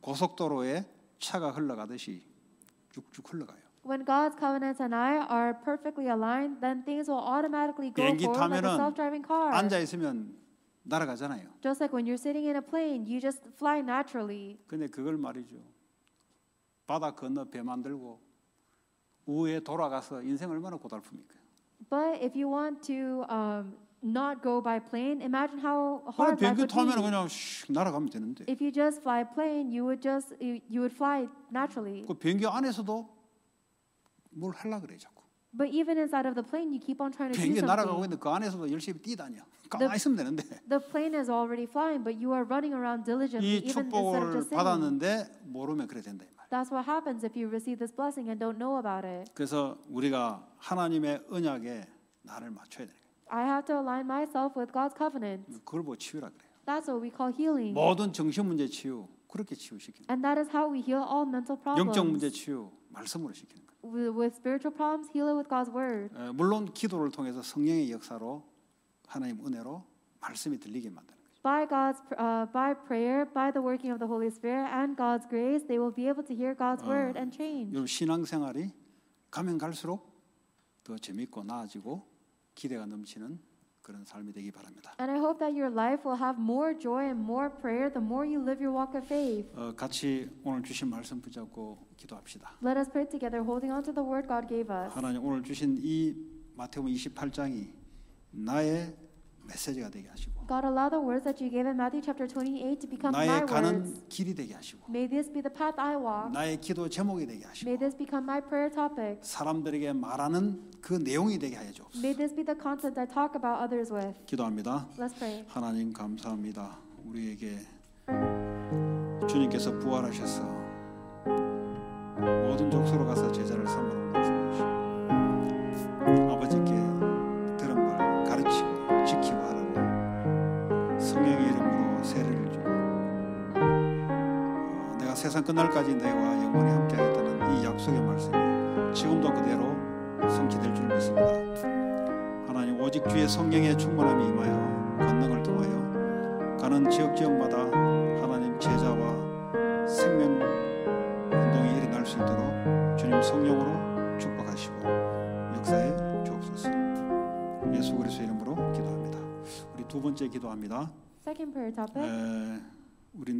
고속도로에 차가 흘러가듯이 쭉쭉 흘러가요.
When God's covenants and I are perfectly aligned, then things will automatically go 비행기 forward like a self-driving car. 앉아 있으면
날아가잖아요.
Just like when you're sitting in a plane, you just fly naturally.
근데 그걸 말이죠. 바다 건너 배 만들고 우에 돌아가서 인생 얼마나 고달픕니까?
But if you want to um, not go by plane, imagine how hard would be. 그냥
슉 날아가면 되는데 If
you just fly a plane, you would just you, you would fly naturally. 그
비행기 안에서도 뭘 하려 그래 자꾸
But even inside of the plane, you keep on trying to do 비행기 날아가고
그 안에서도 열심히 가만히 있으면 되는데
The plane is already flying, but you are running around diligently, 이 even of just
받았는데 모르면 그래 된다
That's what happens if you receive this blessing and don't know about it.
그래서 우리가 하나님의 언약에 나를 맞춰야 되는
I have to align myself with God's covenant.
그걸 뭐 치유라 그래요.
That's what we call healing. 모든
정신 문제 치유 그렇게 치유시키는.
And that is how we heal all mental problems. 영적 문제
치유 말씀으로 시키는
거예요. With, spiritual problems, heal it with God's word.
물론 기도를 통해서 성령의 역사로 하나님 은혜로 말씀이 들리게 만드는.
By God's, uh, by prayer, by the working of the Holy Spirit and God's grace, they will be able to hear God's word and change.
여 신앙생활이 가면 갈수록 더 재밌고 나아지고 기대가 넘치는 그런 삶이 되기 바랍니다.
And I hope that your life will have more joy and more prayer the more you live your walk of faith.
어, 같이 오늘 주신 말씀 붙잡고 기도합시다.
Let us pray together holding on to the word God gave us.
하나님 오늘 주신 이 마태복음 28장이 나의 메시지가 되게 하시고
God allow the words that you gave in Matthew chapter 28 to become my 나의 words. 가는
길이 되게 하시고
May this be the path I walk.
나의 기도 제목이 되게 May
하시고 this become my prayer topic.
사람들에게 말하는 그 내용이 되게 하여 주옵소서.
May this be the content I talk about others with. 기도합니다. Let's pray.
하나님 감사합니다. 우리에게 주님께서 부활하셔서 모든 족속으로 가서 제자를 삼으라고 말씀하시고 아버지께 세상 끝날까지 내와 영원히 함께하겠다는 이 약속의 말씀이 지금도 그대로 성취될 줄 믿습니다. 하나님 오직 주의 성령의 충만함이 임하여 권능을 통하여 가는 지역 지역마다 하나님 제자와 생명 운동이 일어날 수 있도록 주님 성령으로 축복하시고 역사에 주옵소서. 예수 그리스도 이름으로 기도합니다. 우리 두 번째 기도합니다.
Second prayer topic.
에, 우리